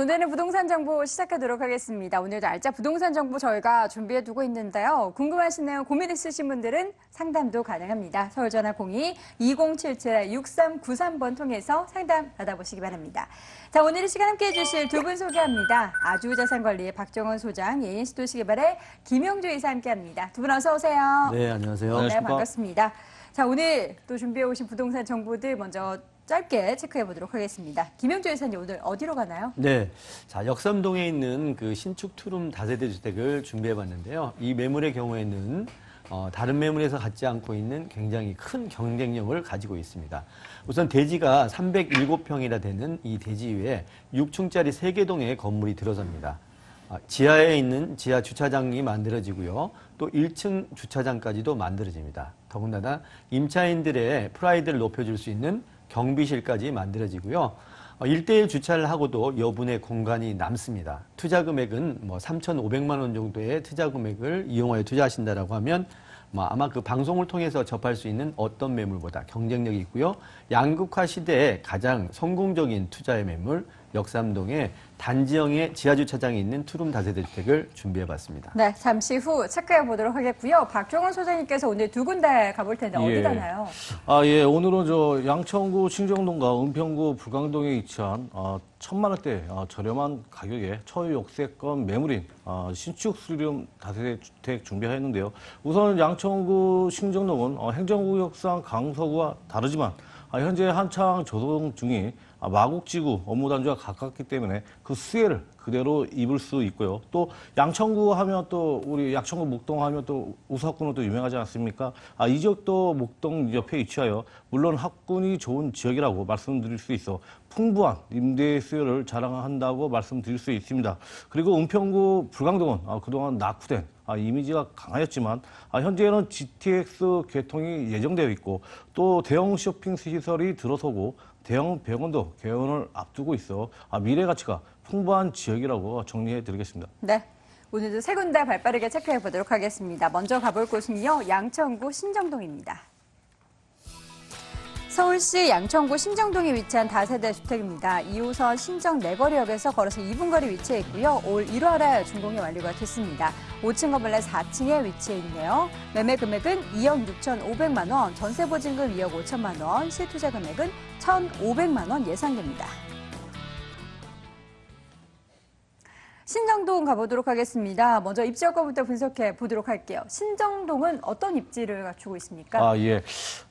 돈 되는 부동산 정보 시작하도록 하겠습니다. 오늘도 알짜 부동산 정보 저희가 준비해 두고 있는데요. 궁금하신 내용 고민 있으신 분들은 상담도 가능합니다. 서울 전화 02-2077-6393번 통해서 상담 받아보시기 바랍니다. 자, 오늘 이 시간 함께 해주실 두 분 소개합니다. 아주자산관리의 박정원 소장, 예인시도시개발의 김영주 이사 함께합니다. 두 분 어서 오세요. 네, 안녕하세요. 네, 반갑습니다. 자, 오늘 또 준비해 오신 부동산 정보들 먼저 짧게 체크해 보도록 하겠습니다. 김영주 회사님 오늘 어디로 가나요? 네, 자 역삼동에 있는 그 신축 투룸 다세대 주택을 준비해 봤는데요. 이 매물의 경우에는 어, 다른 매물에서 갖지 않고 있는 굉장히 큰 경쟁력을 가지고 있습니다. 우선 대지가 307평이라 되는 이 대지 위에 6층짜리 3개 동의 건물이 들어섭니다. 아, 지하에 있는 지하 주차장이 만들어지고요. 또 1층 주차장까지도 만들어집니다. 더군다나 임차인들의 프라이드를 높여줄 수 있는 경비실까지 만들어지고요. 어, 일대일 주차를 하고도 여분의 공간이 남습니다. 투자 금액은 뭐 3,500만 원 정도의 투자 금액을 이용하여 투자하신다라고 하면 뭐 아마 그 방송을 통해서 접할 수 있는 어떤 매물보다 경쟁력이 있고요. 양극화 시대에 가장 성공적인 투자의 매물 역삼동에 단지형의 지하주차장이 있는 투룸 다세대주택을 준비해봤습니다. 네, 잠시 후 체크해 보도록 하겠고요. 박종원 소장님께서 오늘 두 군데 가볼 텐데 예. 어디가나요? 아, 예, 오늘은 저 양천구 신정동과 은평구 불광동에 위치한 어, 천만 원대 어, 저렴한 가격에 철역세권 매물인 어, 신축 수리룸 다세대주택 준비하였는데요. 우선 양천구 신정동은 어, 행정구역상 강서구와 다르지만 어, 현재 한창 조성 중인 아, 마곡지구 업무단지와 가깝기 때문에 그 수혜를 그대로 입을 수 있고요. 또 양천구 하면 또 우리 약천구 목동 하면 또 우석군은 또 유명하지 않습니까? 아, 이 지역도 목동 옆에 위치하여 물론 학군이 좋은 지역이라고 말씀드릴 수 있어 풍부한 임대 수요를 자랑한다고 말씀드릴 수 있습니다. 그리고 은평구 불광동은 아, 그동안 낙후된 아, 이미지가 강하였지만 아, 현재는 GTX 개통이 예정되어 있고 또 대형 쇼핑 시설이 들어서고 대형 병원도 개원을 앞두고 있어 아, 미래 가치가 풍부한 지역이라고 정리해 드리겠습니다. 네. 오늘도 세 군데 발빠르게 체크해 보도록 하겠습니다. 먼저 가볼 곳은요, 양천구 신정동입니다. 서울시 양천구 신정동에 위치한 다세대 주택입니다. 2호선 신정 내거리역에서 걸어서 2분 거리 위치해 있고요. 올 1월에 준공이 완료가 됐습니다. 5층 건물 내 4층에 위치해 있네요. 매매 금액은 2억 6,500만 원, 전세 보증금 2억 5천만 원, 실투자 금액은 1,500만 원 예상됩니다. 신정동 가보도록 하겠습니다. 먼저 입지 효과부터 분석해 보도록 할게요. 신정동은 어떤 입지를 갖추고 있습니까? 아, 예.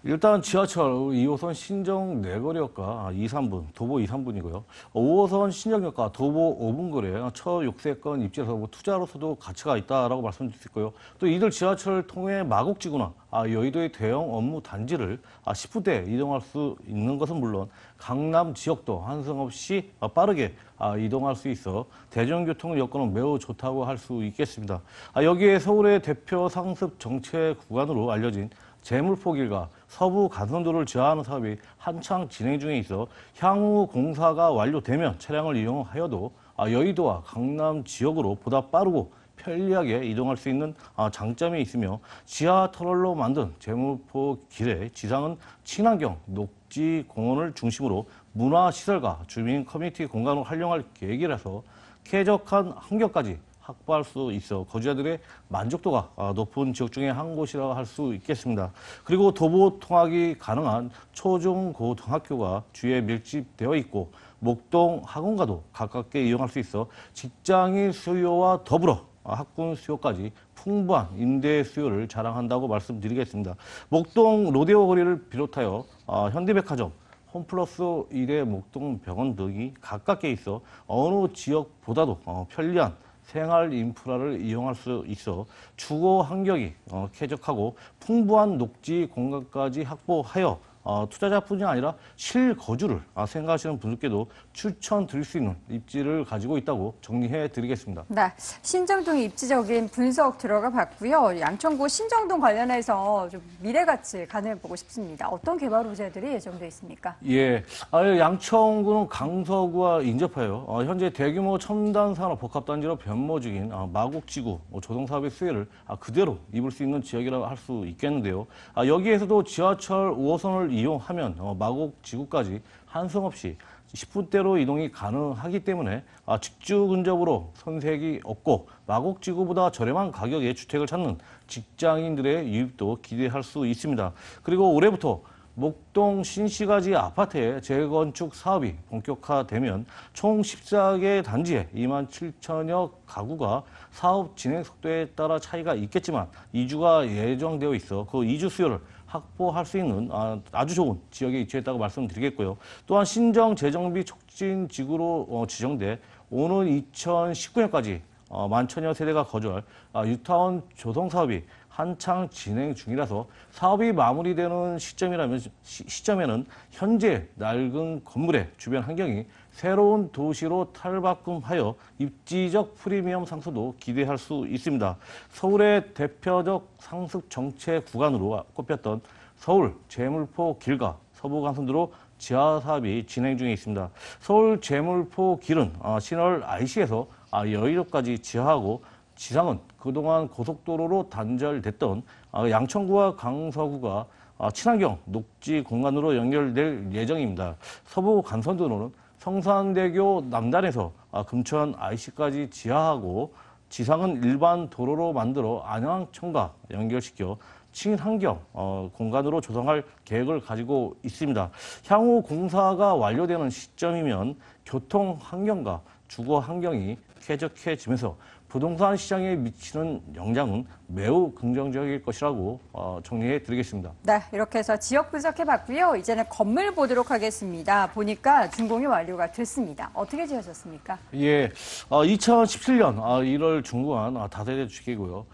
일단 지하철 2호선 신정 내거리역과 2, 3분, 도보 2, 3분이고요. 5호선 신정역과 도보 5분 거리에요. 처육세권 입지에서 뭐 투자로서도 가치가 있다라고 말씀드릴 수 있고요. 또 이들 지하철을 통해 마곡지구나 아, 여의도의 대형 업무 단지를 10부대 아, 이동할 수 있는 것은 물론 강남 지역도 한승 없이 아, 빠르게 이동할 수 있어 대중교통 여건은 매우 좋다고 할 수 있겠습니다. 여기에 서울의 대표 상습 정체 구간으로 알려진 재물포길과 서부 간선도를 제한하는 사업이 한창 진행 중에 있어 향후 공사가 완료되면 차량을 이용하여도 여의도와 강남 지역으로 보다 빠르고 편리하게 이동할 수 있는 아, 장점이 있으며 지하 터널로 만든 재무포 길의 지상은 친환경 녹지 공원을 중심으로 문화시설과 주민 커뮤니티 공간으로 활용할 계획이라서 쾌적한 환경까지 확보할 수 있어 거주자들의 만족도가 아, 높은 지역 중에 한 곳이라고 할 수 있겠습니다. 그리고 도보 통학이 가능한 초중고등학교가 주에 밀집되어 있고 목동 학원과도 가깝게 이용할 수 있어 직장인 수요와 더불어 아, 학군 수요까지 풍부한 임대 수요를 자랑한다고 말씀드리겠습니다. 목동 로데오 거리를 비롯하여 아, 현대백화점, 홈플러스 1의 목동 병원 등이 가깝게 있어 어느 지역보다도 어, 편리한 생활 인프라를 이용할 수 있어 주거 환경이 어, 쾌적하고 풍부한 녹지 공간까지 확보하여 어, 투자자뿐이 아니라 실거주를 아, 생각하시는 분들께도 추천드릴 수 있는 입지를 가지고 있다고 정리해 드리겠습니다. 네, 신정동의 입지적인 분석 들어가 봤고요. 양천구 신정동 관련해서 좀미래가치 가늠해 보고 싶습니다. 어떤 개발 호재들이 예정되어 있습니까? 예, 아, 양천구는 강서구와 인접해요. 어, 현재 대규모 첨단 산업 복합단지로 변모 중인 어, 마곡지구 어, 뭐 조성사업의 수혜를 아, 그대로 입을 수 있는 지역이라고 할 수 있겠는데요. 아, 여기에서도 지하철 5호선을 이용하면 어, 마곡 지구까지 한승 없이 10분대로 이동이 가능하기 때문에 아, 직주 근접으로 선색이 없고 마곡 지구보다 저렴한 가격의 주택을 찾는 직장인들의 유입도 기대할 수 있습니다. 그리고 올해부터 목동 신시가지 아파트의 재건축 사업이 본격화되면 총 14개 단지에 2만 7천여 가구가 사업 진행 속도에 따라 차이가 있겠지만 이주가 예정되어 있어 그 이주 수요를 확보할 수 있는 아, 아주 좋은 지역에 위치했다고 말씀드리겠고요. 또한 신정 재정비 촉진 지구로 어, 지정돼 오는 2019년까지 어, 만천여 세대가 거주할 아, 유타운 조성 사업이 한창 진행 중이라서 사업이 마무리되는 시점이라면 시, 시 점에는 현재 낡은 건물의 주변 환경이 새로운 도시로 탈바꿈하여 입지적 프리미엄 상승도 기대할 수 있습니다. 서울의 대표적 상습 정체 구간으로 꼽혔던 서울 재물포 길과 서부간선도로 지하 사업이 진행 중에 있습니다. 서울 재물포 길은 어, 신월 IC에서 여의도까지 지하하고 지상은 그동안 고속도로로 단절됐던 아, 양천구와 강서구가 아, 친환경 녹지 공간으로 연결될 예정입니다. 서부 간선도로는 성산대교 남단에서 아, 금천 IC까지 지하하고 지상은 일반 도로로 만들어 안양청과 연결시켜 친환경 어, 공간으로 조성할 계획을 가지고 있습니다. 향후 공사가 완료되는 시점이면 교통 환경과 주거 환경이 쾌적해지면서 부동산 시장에 미치는 영향은 매우 긍정적일 것이라고 어, 정리해 드리겠습니다. 네, 이렇게 해서 지역 분석해 봤고요. 이제는 건물 보도록 하겠습니다. 보니까 준공이 완료가 됐습니다. 어떻게 지으셨습니까? 예, 2017년 아, 1월 아, 중후한 아, 다세대 주택이고요.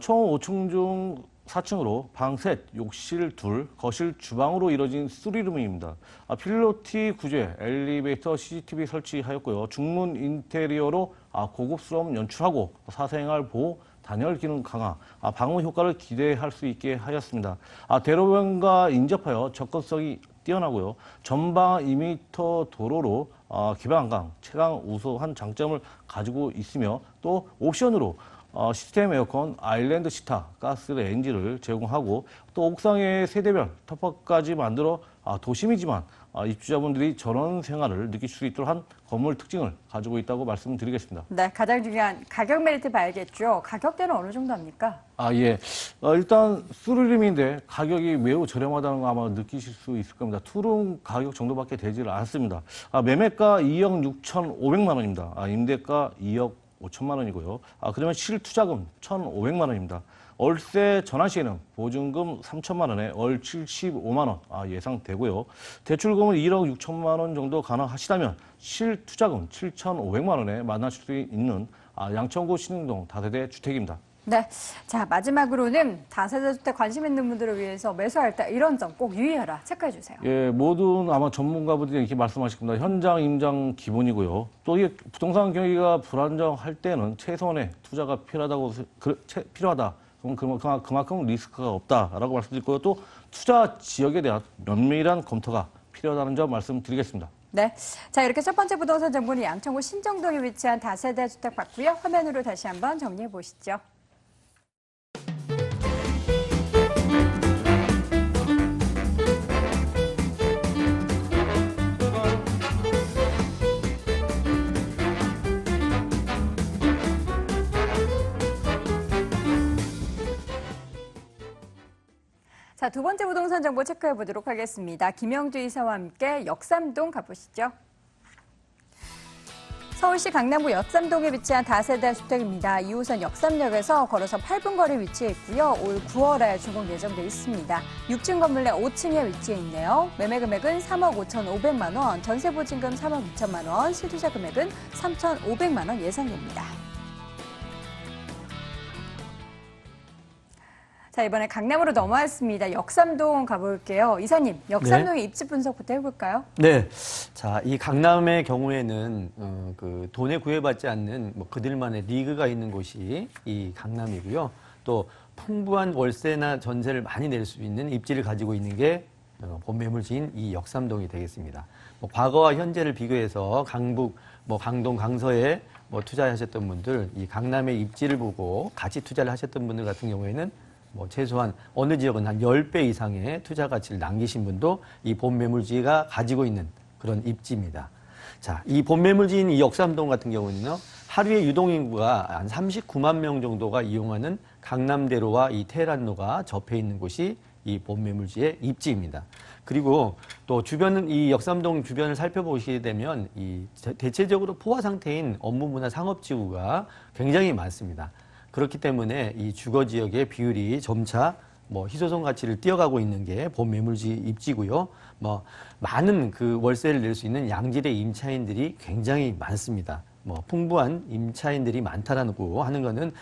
총 5층 중 4층으로 방 셋, 욕실 둘, 거실 주방으로 이뤄진 쓰리룸입니다. 필로티 구조 엘리베이터, CCTV 설치하였고요. 중문 인테리어로 아, 고급 스러움 연출하고 사생활 보호 단열 기능 강화, 아, 방어 효과를 기대할 수 있게 하였습니다. 아, 대로변과 인접하여 접근성이 뛰어나고요. 전방 2m 도로로 어, 아, 기반강, 최강 우수한 장점을 가지고 있으며 또 옵션으로 어, 시스템 에어컨, 아일랜드 시타, 가스 렌인지를 제공하고 또 옥상에 세대별 텃밭까지 만들어 아, 도심이지만 아, 입주자분들이 저런 생활을 느낄수 있도록 한 건물 특징을 가지고 있다고 말씀드리겠습니다. 네, 가장 중요한 가격 메리트 봐야겠죠. 가격대는 어느 정도 합니까? 아, 예. 아, 일단 수리룸인데 가격이 매우 저렴하다는 거 아마 느끼실 수 있을 겁니다. 투룸 가격 정도밖에 되질 않습니다. 아, 매매가 2억 6,500만 원입니다. 아, 임대가 2억 5천만 원이고요. 아, 그러면 실투자금 1,500만 원입니다. 월세 전환 시에는 보증금 3천만 원에 월 75만 원 아, 예상되고요. 대출금은 1억 6천만 원 정도 가능하시다면 실투자금 7,500만 원에 만나실 수 있는 아, 양천구 신흥동 다세대 주택입니다. 네. 자, 마지막으로는 다세대 주택 관심 있는 분들을 위해서 매수할 때 이런 점 꼭 유의하라 체크해 주세요. 예, 모든 아마 전문가분들이 이렇게 말씀하실 겁니다. 현장 임장 기본이고요. 또 이게 부동산 경기가 불안정할 때는 최선의 투자가 필요하다고 그, 채, 필요하다 그럼 그만큼 리스크가 없다라고 말씀드리고 요또 투자 지역에 대한 면밀한 검토가 필요하다는 점 말씀드리겠습니다. 네. 자, 이렇게 첫 번째 부동산 정보는 양천구 신정동에 위치한 다세대 주택 봤고요. 화면으로 다시 한번 정리해 보시죠. 자, 두 번째 부동산 정보 체크해 보도록 하겠습니다. 김영주 이사와 함께 역삼동 가보시죠. 서울시 강남구 역삼동에 위치한 다세대 주택입니다. 2호선 역삼역에서 걸어서 8분 거리 위치해 있고요. 올 9월에 준공 예정돼 있습니다. 6층 건물 내 5층에 위치해 있네요. 매매 금액은 3억 5,500만 원, 전세 보증금 3억 2천만 원, 실투자 금액은 3,500만 원 예상됩니다. 자, 이번에 강남으로 넘어왔습니다. 역삼동 가볼게요. 이사님, 역삼동의 네. 입지 분석부터 해볼까요? 네. 자, 이 강남의 경우에는, 어, 그 돈에 구애받지 않는 뭐 그들만의 리그가 있는 곳이 이 강남이고요. 또 풍부한 월세나 전세를 많이 낼 수 있는 입지를 가지고 있는 게 어, 본매물지인 이 역삼동이 되겠습니다. 뭐 과거와 현재를 비교해서 강북, 뭐 강동, 강서에 뭐 투자하셨던 분들, 이 강남의 입지를 보고 같이 투자를 하셨던 분들 같은 경우에는 뭐 최소한 어느 지역은 한 10배 이상의 투자 가치를 남기신 분도 이본 매물지가 가지고 있는 그런 입지입니다. 자, 이본 매물지인 이 역삼동 같은 경우는요. 하루에 유동인구가 한 39만 명 정도가 이용하는 강남대로와 이 테란로가 접해 있는 곳이 이 본매물지의 입지입니다. 그리고 또 주변은 이 역삼동 주변을 살펴보시게 되면 이 대체적으로 포화 상태인 업무문화 상업지구가 굉장히 많습니다. 그렇기 때문에 이 주거 지역의 비율이 점차 뭐 희소성 가치를 뛰어가고 있는 게 범매물지 입지고요. 뭐 많은 그 월세를 낼 수 있는 양질의 임차인들이 굉장히 많습니다. 뭐 풍부한 임차인들이 많다라고 하는 것은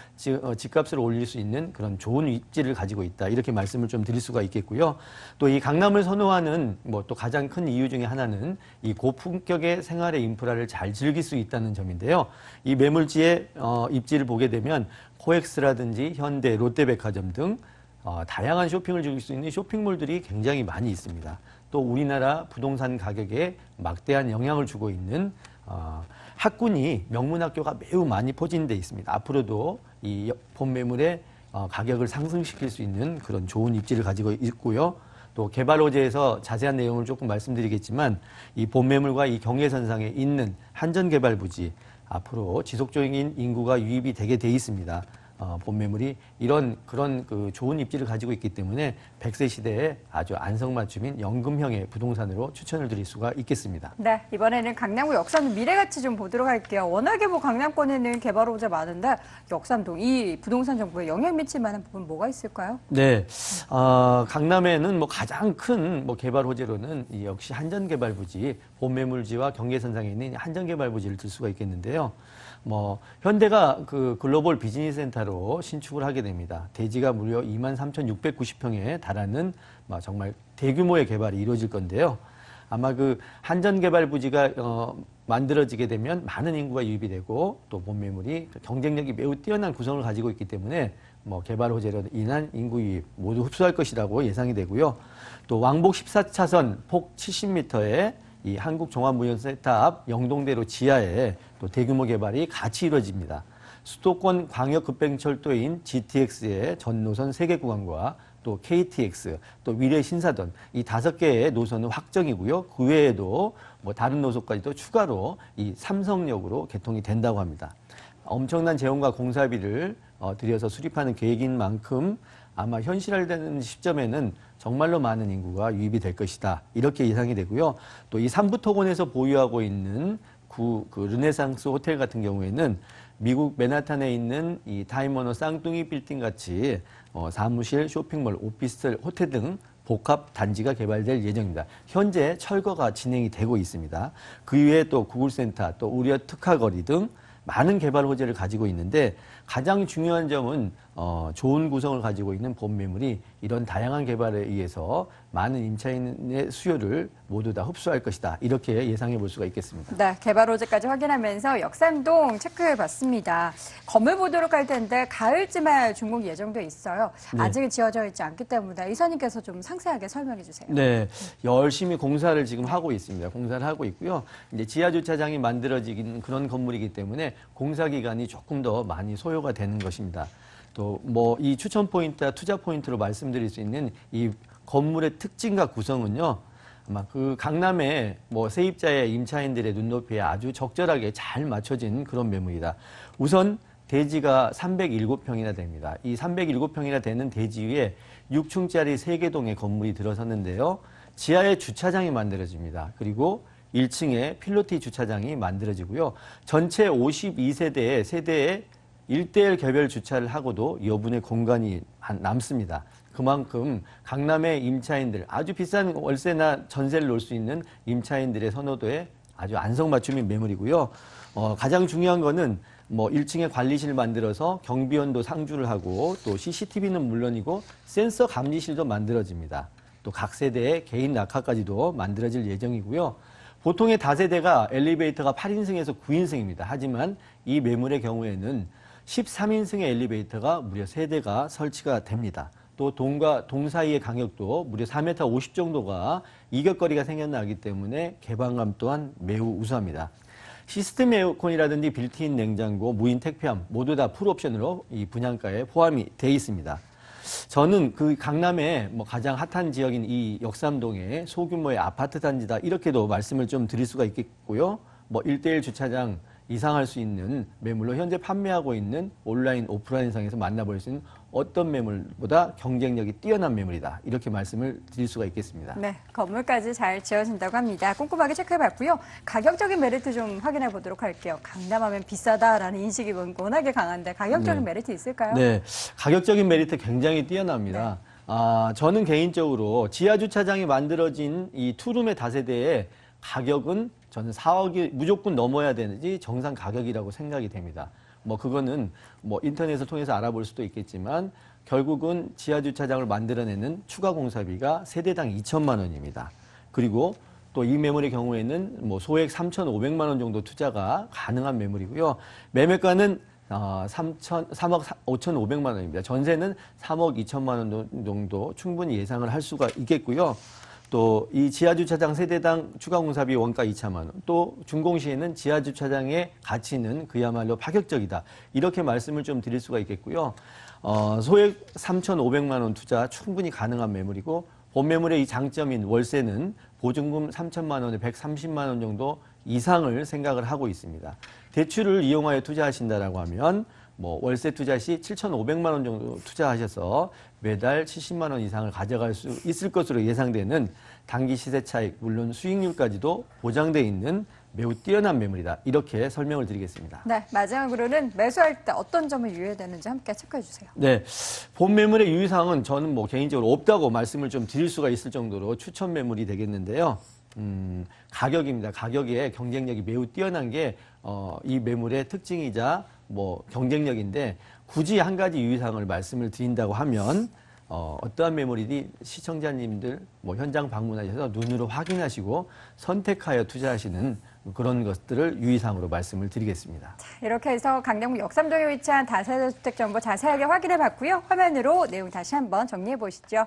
어, 집값을 올릴 수 있는 그런 좋은 입지를 가지고 있다 이렇게 말씀을 좀 드릴 수가 있겠고요. 또 이 강남을 선호하는 뭐 또 가장 큰 이유 중에 하나는 이 고품격의 생활의 인프라를 잘 즐길 수 있다는 점인데요. 이 매물지의 어, 입지를 보게 되면 코엑스라든지 현대, 롯데백화점 등 어, 다양한 쇼핑을 즐길 수 있는 쇼핑몰들이 굉장히 많이 있습니다. 또 우리나라 부동산 가격에 막대한 영향을 주고 있는 어, 학군이 명문학교가 매우 많이 포진돼 있습니다. 앞으로도 이 본매물의 어, 가격을 상승시킬 수 있는 그런 좋은 입지를 가지고 있고요. 또 개발호재에서 자세한 내용을 조금 말씀드리겠지만 이 본매물과 이 경계선상에 있는 한전개발 부지 앞으로 지속적인 인구가 유입이 되게 돼 있습니다. 어, 봄매물이 이런 그런 그 좋은 입지를 가지고 있기 때문에 백세 시대에 아주 안성맞춤인 연금형의 부동산으로 추천을 드릴 수가 있겠습니다. 네, 이번에는 강남구 역삼 미래같이 좀 보도록 할게요. 워낙에 뭐 강남권에는 개발 호재 많은데 역삼동 이 부동산 정보에 영향 미칠 만한 부분 뭐가 있을까요? 네, 어, 강남에는 뭐 가장 큰 뭐 개발 호재로는 역시 한전개발부지, 봄매물지와 경계선상에 있는 한전개발부지를 들 수가 있겠는데요. 뭐 현대가 그 글로벌 비즈니스 센터로 신축을 하게 됩니다. 대지가 무려 23,690평에 달하는 뭐 정말 대규모의 개발이 이루어질 건데요. 아마 그 한전 개발 부지가 어, 만들어지게 되면 많은 인구가 유입이 되고 또 본매물이 경쟁력이 매우 뛰어난 구성을 가지고 있기 때문에 뭐 개발 호재로 인한 인구 유입 모두 흡수할 것이라고 예상이 되고요. 또 왕복 14차선 폭7 0 m 에이 한국종합무역센터 앞 영동대로 지하에 또 대규모 개발이 같이 이루어집니다. 수도권 광역 급행철도인 GTX의 전 노선 3개 구간과 또 KTX, 또 미래 신사던 이 다섯 개의 노선은 확정이고요. 그 외에도 뭐 다른 노선까지도 추가로 이 삼성역으로 개통이 된다고 합니다. 엄청난 재원과 공사비를 어, 들여서 수립하는 계획인 만큼 아마 현실화되는 시점에는 정말로 많은 인구가 유입이 될 것이다. 이렇게 예상이 되고요. 또 이 삼부토건에서 보유하고 있는 구, 그 르네상스 호텔 같은 경우에는 미국 맨하탄에 있는 이 타이머너 쌍둥이 빌딩 같이 어, 사무실, 쇼핑몰, 오피스텔, 호텔 등 복합 단지가 개발될 예정입니다. 현재 철거가 진행이 되고 있습니다. 그 이외에 또 구글센터, 또 우리의 특화거리 등 많은 개발 호재를 가지고 있는데 가장 중요한 점은 어, 좋은 구성을 가지고 있는 본매물이 이런 다양한 개발에 의해서 많은 임차인의 수요를 모두 다 흡수할 것이다. 이렇게 예상해 볼 수가 있겠습니다. 네, 개발 호재까지 확인하면서 역삼동 체크해 봤습니다. 건물 보도록 할 텐데 가을쯤에 준공 예정돼 있어요. 네. 아직 지어져 있지 않기 때문에 이사님께서 좀 상세하게 설명해 주세요. 네, 열심히 공사를 지금 하고 있습니다. 공사를 하고 있고요. 이제 지하 주차장이 만들어지는 그런 건물이기 때문에 공사 기간이 조금 더 많이 소요 필요가 되는 것입니다. 또 뭐 이 추천 포인트와 투자 포인트로 말씀드릴 수 있는 이 건물의 특징과 구성은요. 아마 그 강남의 뭐 세입자의 임차인들의 눈높이에 아주 적절하게 잘 맞춰진 그런 매물이다. 우선 대지가 307평이나 됩니다. 이 307평이나 되는 대지 위에 6층짜리 3개 동의 건물이 들어섰는데요. 지하에 주차장이 만들어집니다. 그리고 1층에 필로티 주차장이 만들어지고요. 전체 52세대의 세대에 일대일 개별 주차를 하고도 여분의 공간이 남습니다. 그만큼 강남의 임차인들 아주 비싼 월세나 전세를 놓을 수 있는 임차인들의 선호도에 아주 안성맞춤인 매물이고요. 어, 가장 중요한 거는 뭐 1층에 관리실 만들어서 경비원도 상주를 하고 또 CCTV는 물론이고 센서 감리실도 만들어집니다. 또 각 세대의 개인 낙하까지도 만들어질 예정이고요. 보통의 다세대가 엘리베이터가 8인승에서 9인승입니다. 하지만 이 매물의 경우에는 13인승의 엘리베이터가 무려 3대가 설치가 됩니다. 또 동과 동 사이의 간격도 무려 4m 50 정도가 이격거리가 생겨나기 때문에 개방감 또한 매우 우수합니다. 시스템 에어컨이라든지 빌트인 냉장고, 무인 택배함 모두 다 풀옵션으로 이 분양가에 포함이 돼 있습니다. 저는 그 강남의 뭐 가장 핫한 지역인 이 역삼동의 소규모의 아파트 단지다 이렇게도 말씀을 좀 드릴 수가 있겠고요. 뭐 1대1 주차장 이상할 수 있는 매물로 현재 판매하고 있는 온라인, 오프라인상에서 만나볼 수 있는 어떤 매물보다 경쟁력이 뛰어난 매물이다. 이렇게 말씀을 드릴 수가 있겠습니다. 네, 건물까지 잘 지어진다고 합니다. 꼼꼼하게 체크해봤고요. 가격적인 메리트 좀 확인해 보도록 할게요. 강남하면 비싸다라는 인식이 뭐 워낙에 강한데 가격적인 네. 메리트 있을까요? 네, 가격적인 메리트 굉장히 뛰어납니다. 네. 아, 저는 개인적으로 지하주차장이 만들어진 이 투룸의 다세대에 가격은 저는 4억이 무조건 넘어야 되는지 정상 가격이라고 생각이 됩니다. 뭐 그거는 뭐 인터넷을 통해서 알아볼 수도 있겠지만 결국은 지하 주차장을 만들어내는 추가 공사비가 세대당 2천만 원입니다. 그리고 또 이 매물의 경우에는 뭐 소액 3,500만 원 정도 투자가 가능한 매물이고요. 매매가는 어, 3천, 3억 5,500만 원입니다. 전세는 3억 2천만 원 정도 충분히 예상을 할 수가 있겠고요. 또이 지하주차장 세대당 추가공사비 원가 2차만 원, 또 준공시에는 지하주차장의 가치는 그야말로 파격적이다. 이렇게 말씀을 좀 드릴 수가 있겠고요. 어, 소액 3,500만 원 투자 충분히 가능한 매물이고 본 매물의 이 장점인 월세는 보증금 3천만 원에 130만 원 정도 이상을 생각을 하고 있습니다. 대출을 이용하여 투자하신다라고 하면 뭐 월세 투자 시 7,500만 원 정도 투자하셔서 매달 70만 원 이상을 가져갈 수 있을 것으로 예상되는 단기 시세 차익, 물론 수익률까지도 보장돼 있는 매우 뛰어난 매물이다. 이렇게 설명을 드리겠습니다. 네, 마지막으로는 매수할 때 어떤 점을 유의되는지 해야 함께 체크해 주세요. 네, 본 매물의 유의사항은 저는 뭐 개인적으로 없다고 말씀을 좀 드릴 수가 있을 정도로 추천 매물이 되겠는데요. 음, 가격입니다. 가격에 경쟁력이 매우 뛰어난 게 어, 이 매물의 특징이자 뭐 경쟁력인데 굳이 한 가지 유의사항을 말씀을 드린다고 하면 어, 어떠한 매물이든 시청자님들 뭐 현장 방문하셔서 눈으로 확인하시고 선택하여 투자하시는 그런 것들을 유의사항으로 말씀을 드리겠습니다. 자, 이렇게 해서 강남구 역삼동에 위치한 다세대주택 정보 자세하게 확인해 봤고요. 화면으로 내용 다시 한번 정리해 보시죠.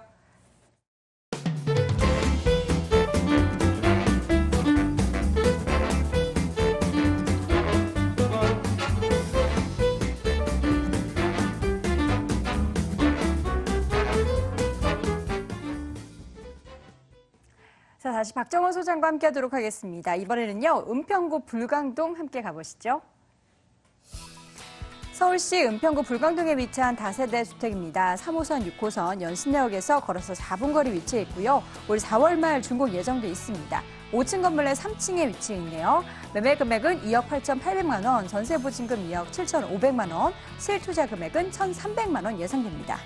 자, 다시 박정원 소장과 함께 하도록 하겠습니다. 이번에는요, 은평구 불광동 함께 가보시죠. 서울시 은평구 불광동에 위치한 다세대 주택입니다. 3호선, 6호선 연신내역에서 걸어서 4분 거리 위치해 있고요. 올 4월 말 준공 예정돼 있습니다. 5층 건물의 3층에 위치해 있네요. 매매 금액은 2억 8,800만 원, 전세 보증금 2억 7,500만 원, 실투자 금액은 1,300만 원 예상됩니다.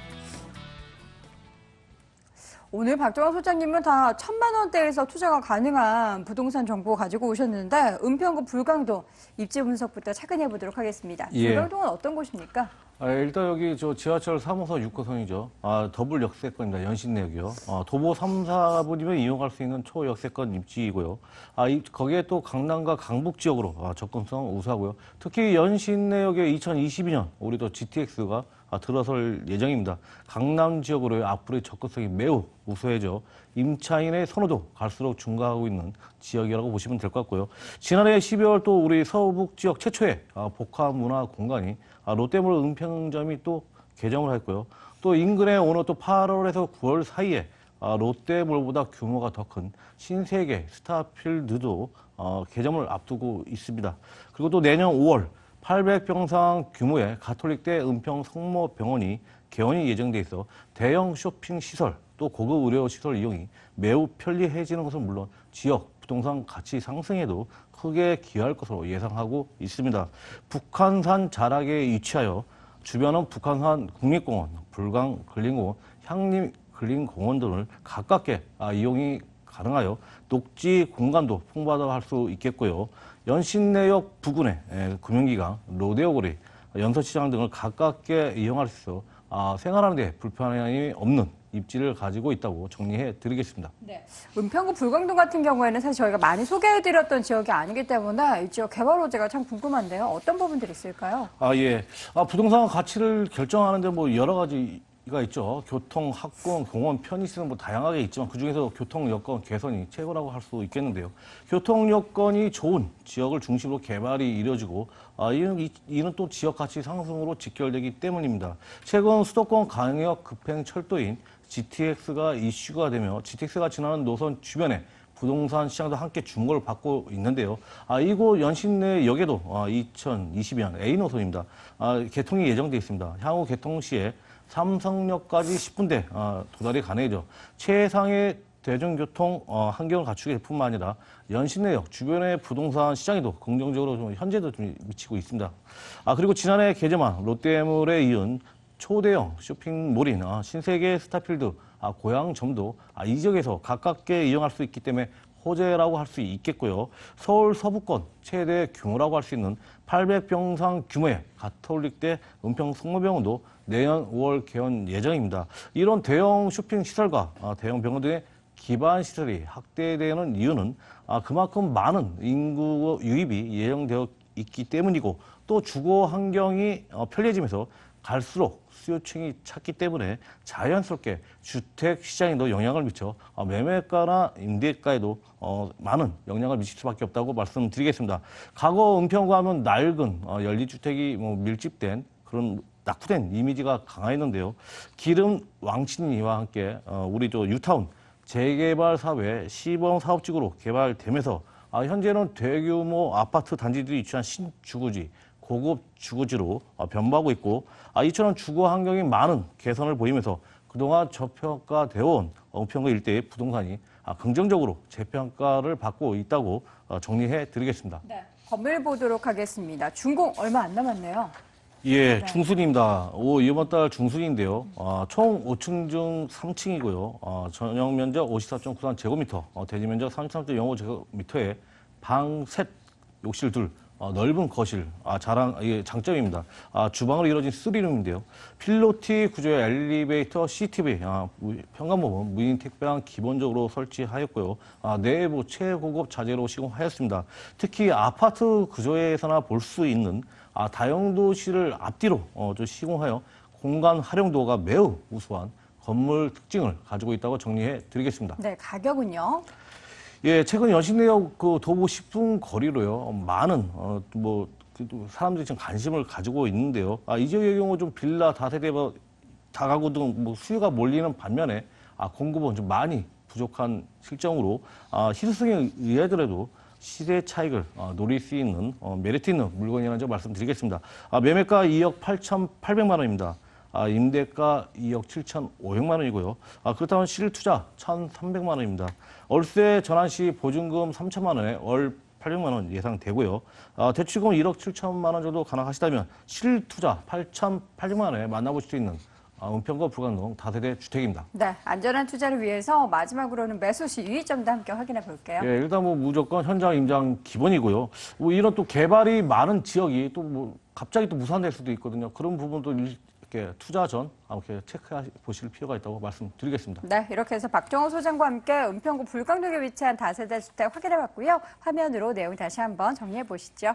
오늘 박정환 소장님은 다 천만 원대에서 투자가 가능한 부동산 정보 가지고 오셨는데 은평구 불광동 입지 분석부터 차근해 보도록 하겠습니다. 예. 불광동은 어떤 곳입니까? 아, 일단 여기 저 지하철 3호선 6호선이죠. 아, 더블 역세권입니다. 연신내역이요. 아, 도보 3, 4분이면 이용할 수 있는 초역세권 입지이고요. 아, 이, 거기에 또 강남과 강북 지역으로 아, 접근성 우수하고요. 특히 연신내역에 2022년 우리 도 GTX가 아, 들어설 예정입니다. 강남 지역으로의 악플의 접근성이 매우 우수해져 임차인의 선호도 갈수록 증가하고 있는 지역이라고 보시면 될 것 같고요. 지난해 12월 또 우리 서북 지역 최초의 아, 복합 문화 공간이 아, 롯데몰 은평점이 또 개정을 했고요. 또 인근에 오늘 또 8월에서 9월 사이에 롯데몰보다 규모가 더 큰 신세계 스타필드도 어, 개정을 앞두고 있습니다. 그리고 또 내년 5월 800병상 규모의 가톨릭대 은평 성모병원이 개원이 예정돼 있어 대형 쇼핑 시설 또 고급 의료 시설 이용이 매우 편리해지는 것은 물론 지역 부동산 가치 상승에도 크게 기여할 것으로 예상하고 있습니다. 북한산 자락에 위치하여 주변은 북한산 국립공원, 불광 근린공원, 향림 근린공원 등을 가깝게 아, 이용이 가능하여 녹지 공간도 풍부하다고 할 수 있겠고요. 연신내역 부근에 예, 금융기관, 로데오 거리, 연서시장 등을 가깝게 이용할 수 있어 아, 생활하는 데 불편함이 없는 입지를 가지고 있다고 정리해 드리겠습니다. 네. 은평구 불광동 같은 경우에는 사실 저희가 많이 소개해 드렸던 지역이 아니기 때문에 이 지역 개발 호재가 참 궁금한데요. 어떤 부분들이 있을까요? 아, 예. 아, 부동산 가치를 결정하는데 뭐 여러 가지 가 있죠. 교통, 학군, 공원, 편의시설은 뭐 다양하게 있지만 그중에서 교통 여건 개선이 최고라고 할 수 있겠는데요. 교통 여건이 좋은 지역을 중심으로 개발이 이뤄지고 아, 이는, 이는 또 지역 가치 상승으로 직결되기 때문입니다. 최근 수도권 강역 급행 철도인 GTX가 이슈가 되며 GTX가 지나는 노선 주변에 부동산 시장도 함께 주목을 받고 있는데요. 아, 이곳 연신내 역에도 아, 2022년 A노선입니다. 아, 개통이 예정돼 있습니다. 향후 개통 시에 삼성역까지 10분대 어, 도달이 가능해져 최상의 대중교통 어, 환경을 갖추게 될 뿐만 아니라 연신내역 주변의 부동산 시장에도 긍정적으로 좀 현재도 좀 미치고 있습니다. 아 그리고 지난해 개점한 롯데몰에 이은 초대형 쇼핑몰인 아, 신세계 스타필드 아, 고향점도 아, 이 지역에서 가깝게 이용할 수 있기 때문에 호재라고 할 수 있겠고요. 서울 서부권 최대 규모라고 할 수 있는 800병상 규모의 가톨릭대 은평 성모병원도 내년 5월 개원 예정입니다. 이런 대형 쇼핑 시설과 아, 대형 병원 등의 기반 시설이 확대되는 이유는 아, 그만큼 많은 인구 유입이 예정되어 있기 때문이고 또 주거 환경이 어, 편리해지면서 갈수록 수요층이 찾기 때문에 자연스럽게 주택 시장에도 영향을 미쳐 어, 매매가나 임대가에도 어, 많은 영향을 미칠 수밖에 없다고 말씀드리겠습니다. 과거 은평구 하면 낡은 어, 연립주택이 뭐 밀집된 그런 낙후된 이미지가 강했는데요. 기름 왕친이와 함께 우리 저 유타운 재개발 사회 시범 사업지구로 개발되면서 아, 현재는 대규모 아파트 단지들이 위치한 신주구지 고급 주거지로 어, 변모하고 있고 아, 이처럼 주거 환경이 많은 개선을 보이면서 그동안 저평가되어 온 은평구 일대의 부동산이 아, 긍정적으로 재평가를 받고 있다고 어, 정리해 드리겠습니다. 네, 법률 보도록 하겠습니다. 중공 얼마 안 남았네요. 예, 네. 중순입니다. 오, 이번 달 중순인데요. 어, 총 5층 중 3층이고요. 어, 전용 면적 54.93제곱미터, 어, 대지 면적 33.05제곱미터에 방 셋, 욕실 둘, 아, 넓은 거실, 아, 자랑, 이게 장점입니다. 아, 주방으로 이루어진 3룸인데요. 필로티 구조의 엘리베이터, CTV, 아, 현관법은 무인 택배랑 기본적으로 설치하였고요. 아, 내부 최고급 자재로 시공하였습니다. 특히 아파트 구조에서나 볼 수 있는 아, 다용도실을 앞뒤로 어, 시공하여 공간 활용도가 매우 우수한 건물 특징을 가지고 있다고 정리해 드리겠습니다. 네, 가격은요? 예, 최근 연식내역그 도보 10분 거리로요. 많은 어, 뭐 사람들이 지금 관심을 가지고 있는데요. 아, 이 지역의 경우 좀 빌라 다세대 뭐 다가구 등뭐 수요가 몰리는 반면에 아, 공급은 좀 많이 부족한 실정으로 아, 희소성에 의하더라도 시세 차익을 아, 노릴 수 있는 어, 메리트 있는 물건이라는 점 말씀드리겠습니다. 아, 매매가 2억 8,800만 원입니다. 아, 임대가 2억 7,500만 원이고요. 아, 그렇다면 실투자 1,300만 원입니다. 월세 전환 시 보증금 3천만 원에 월 800만 원 예상되고요. 아, 대출금 1억 7천만 원 정도 가능하시다면 실투자 8,800만 원에 만나보실 수 있는 아, 은평구 불광동 다세대 주택입니다. 네, 안전한 투자를 위해서 마지막으로는 매수 시 유의점도 함께 확인해 볼게요. 예, 일단 뭐 무조건 현장 임장 기본이고요. 뭐 이런 또 개발이 많은 지역이 또 뭐 갑자기 또 무산될 수도 있거든요. 그런 부분도 이렇게 투자 전 이렇게 체크해 보실 필요가 있다고 말씀드리겠습니다. 네, 이렇게 해서 박정호 소장과 함께 은평구 불광동에 위치한 다세대 주택 확인해 봤고요. 화면으로 내용 다시 한번 정리해 보시죠.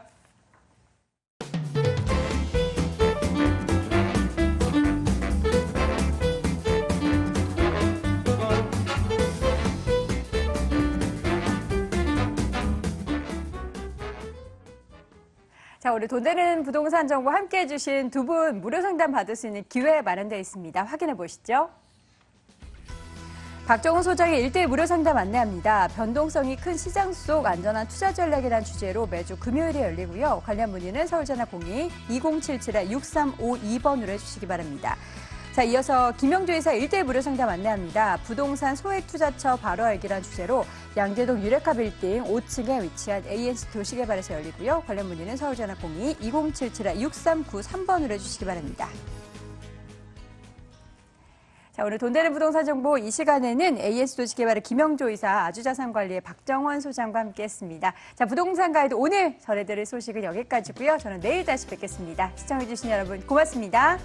자, 우리 돈 되는 부동산 정보 함께 해주신 두 분 무료 상담 받을 수 있는 기회 마련되어 있습니다. 확인해 보시죠. 박정훈 소장의 일대1 무료 상담 안내합니다. 변동성이 큰 시장 속 안전한 투자 전략이라는 주제로 매주 금요일에 열리고요. 관련 문의는 서울전화 02-2077-6352번으로 해주시기 바랍니다. 자, 이어서 김영주 의사 일대1 무료 상담 안내합니다. 부동산 소액 투자처 바로 알기란 주제로 양재동 유레카 빌딩 5층에 위치한 ANC 도시개발에서 열리고요. 관련 문의는 서울전화공이 2077-6393번으로 해주시기 바랍니다. 자, 오늘 돈 되는 부동산 정보 이 시간에는 AS 도시개발의 김영조 의사 아주자산관리의 박정원 소장과 함께했습니다. 자, 부동산 가이드 오늘 전해드릴 소식은 여기까지고요. 저는 내일 다시 뵙겠습니다. 시청해주신 여러분 고맙습니다.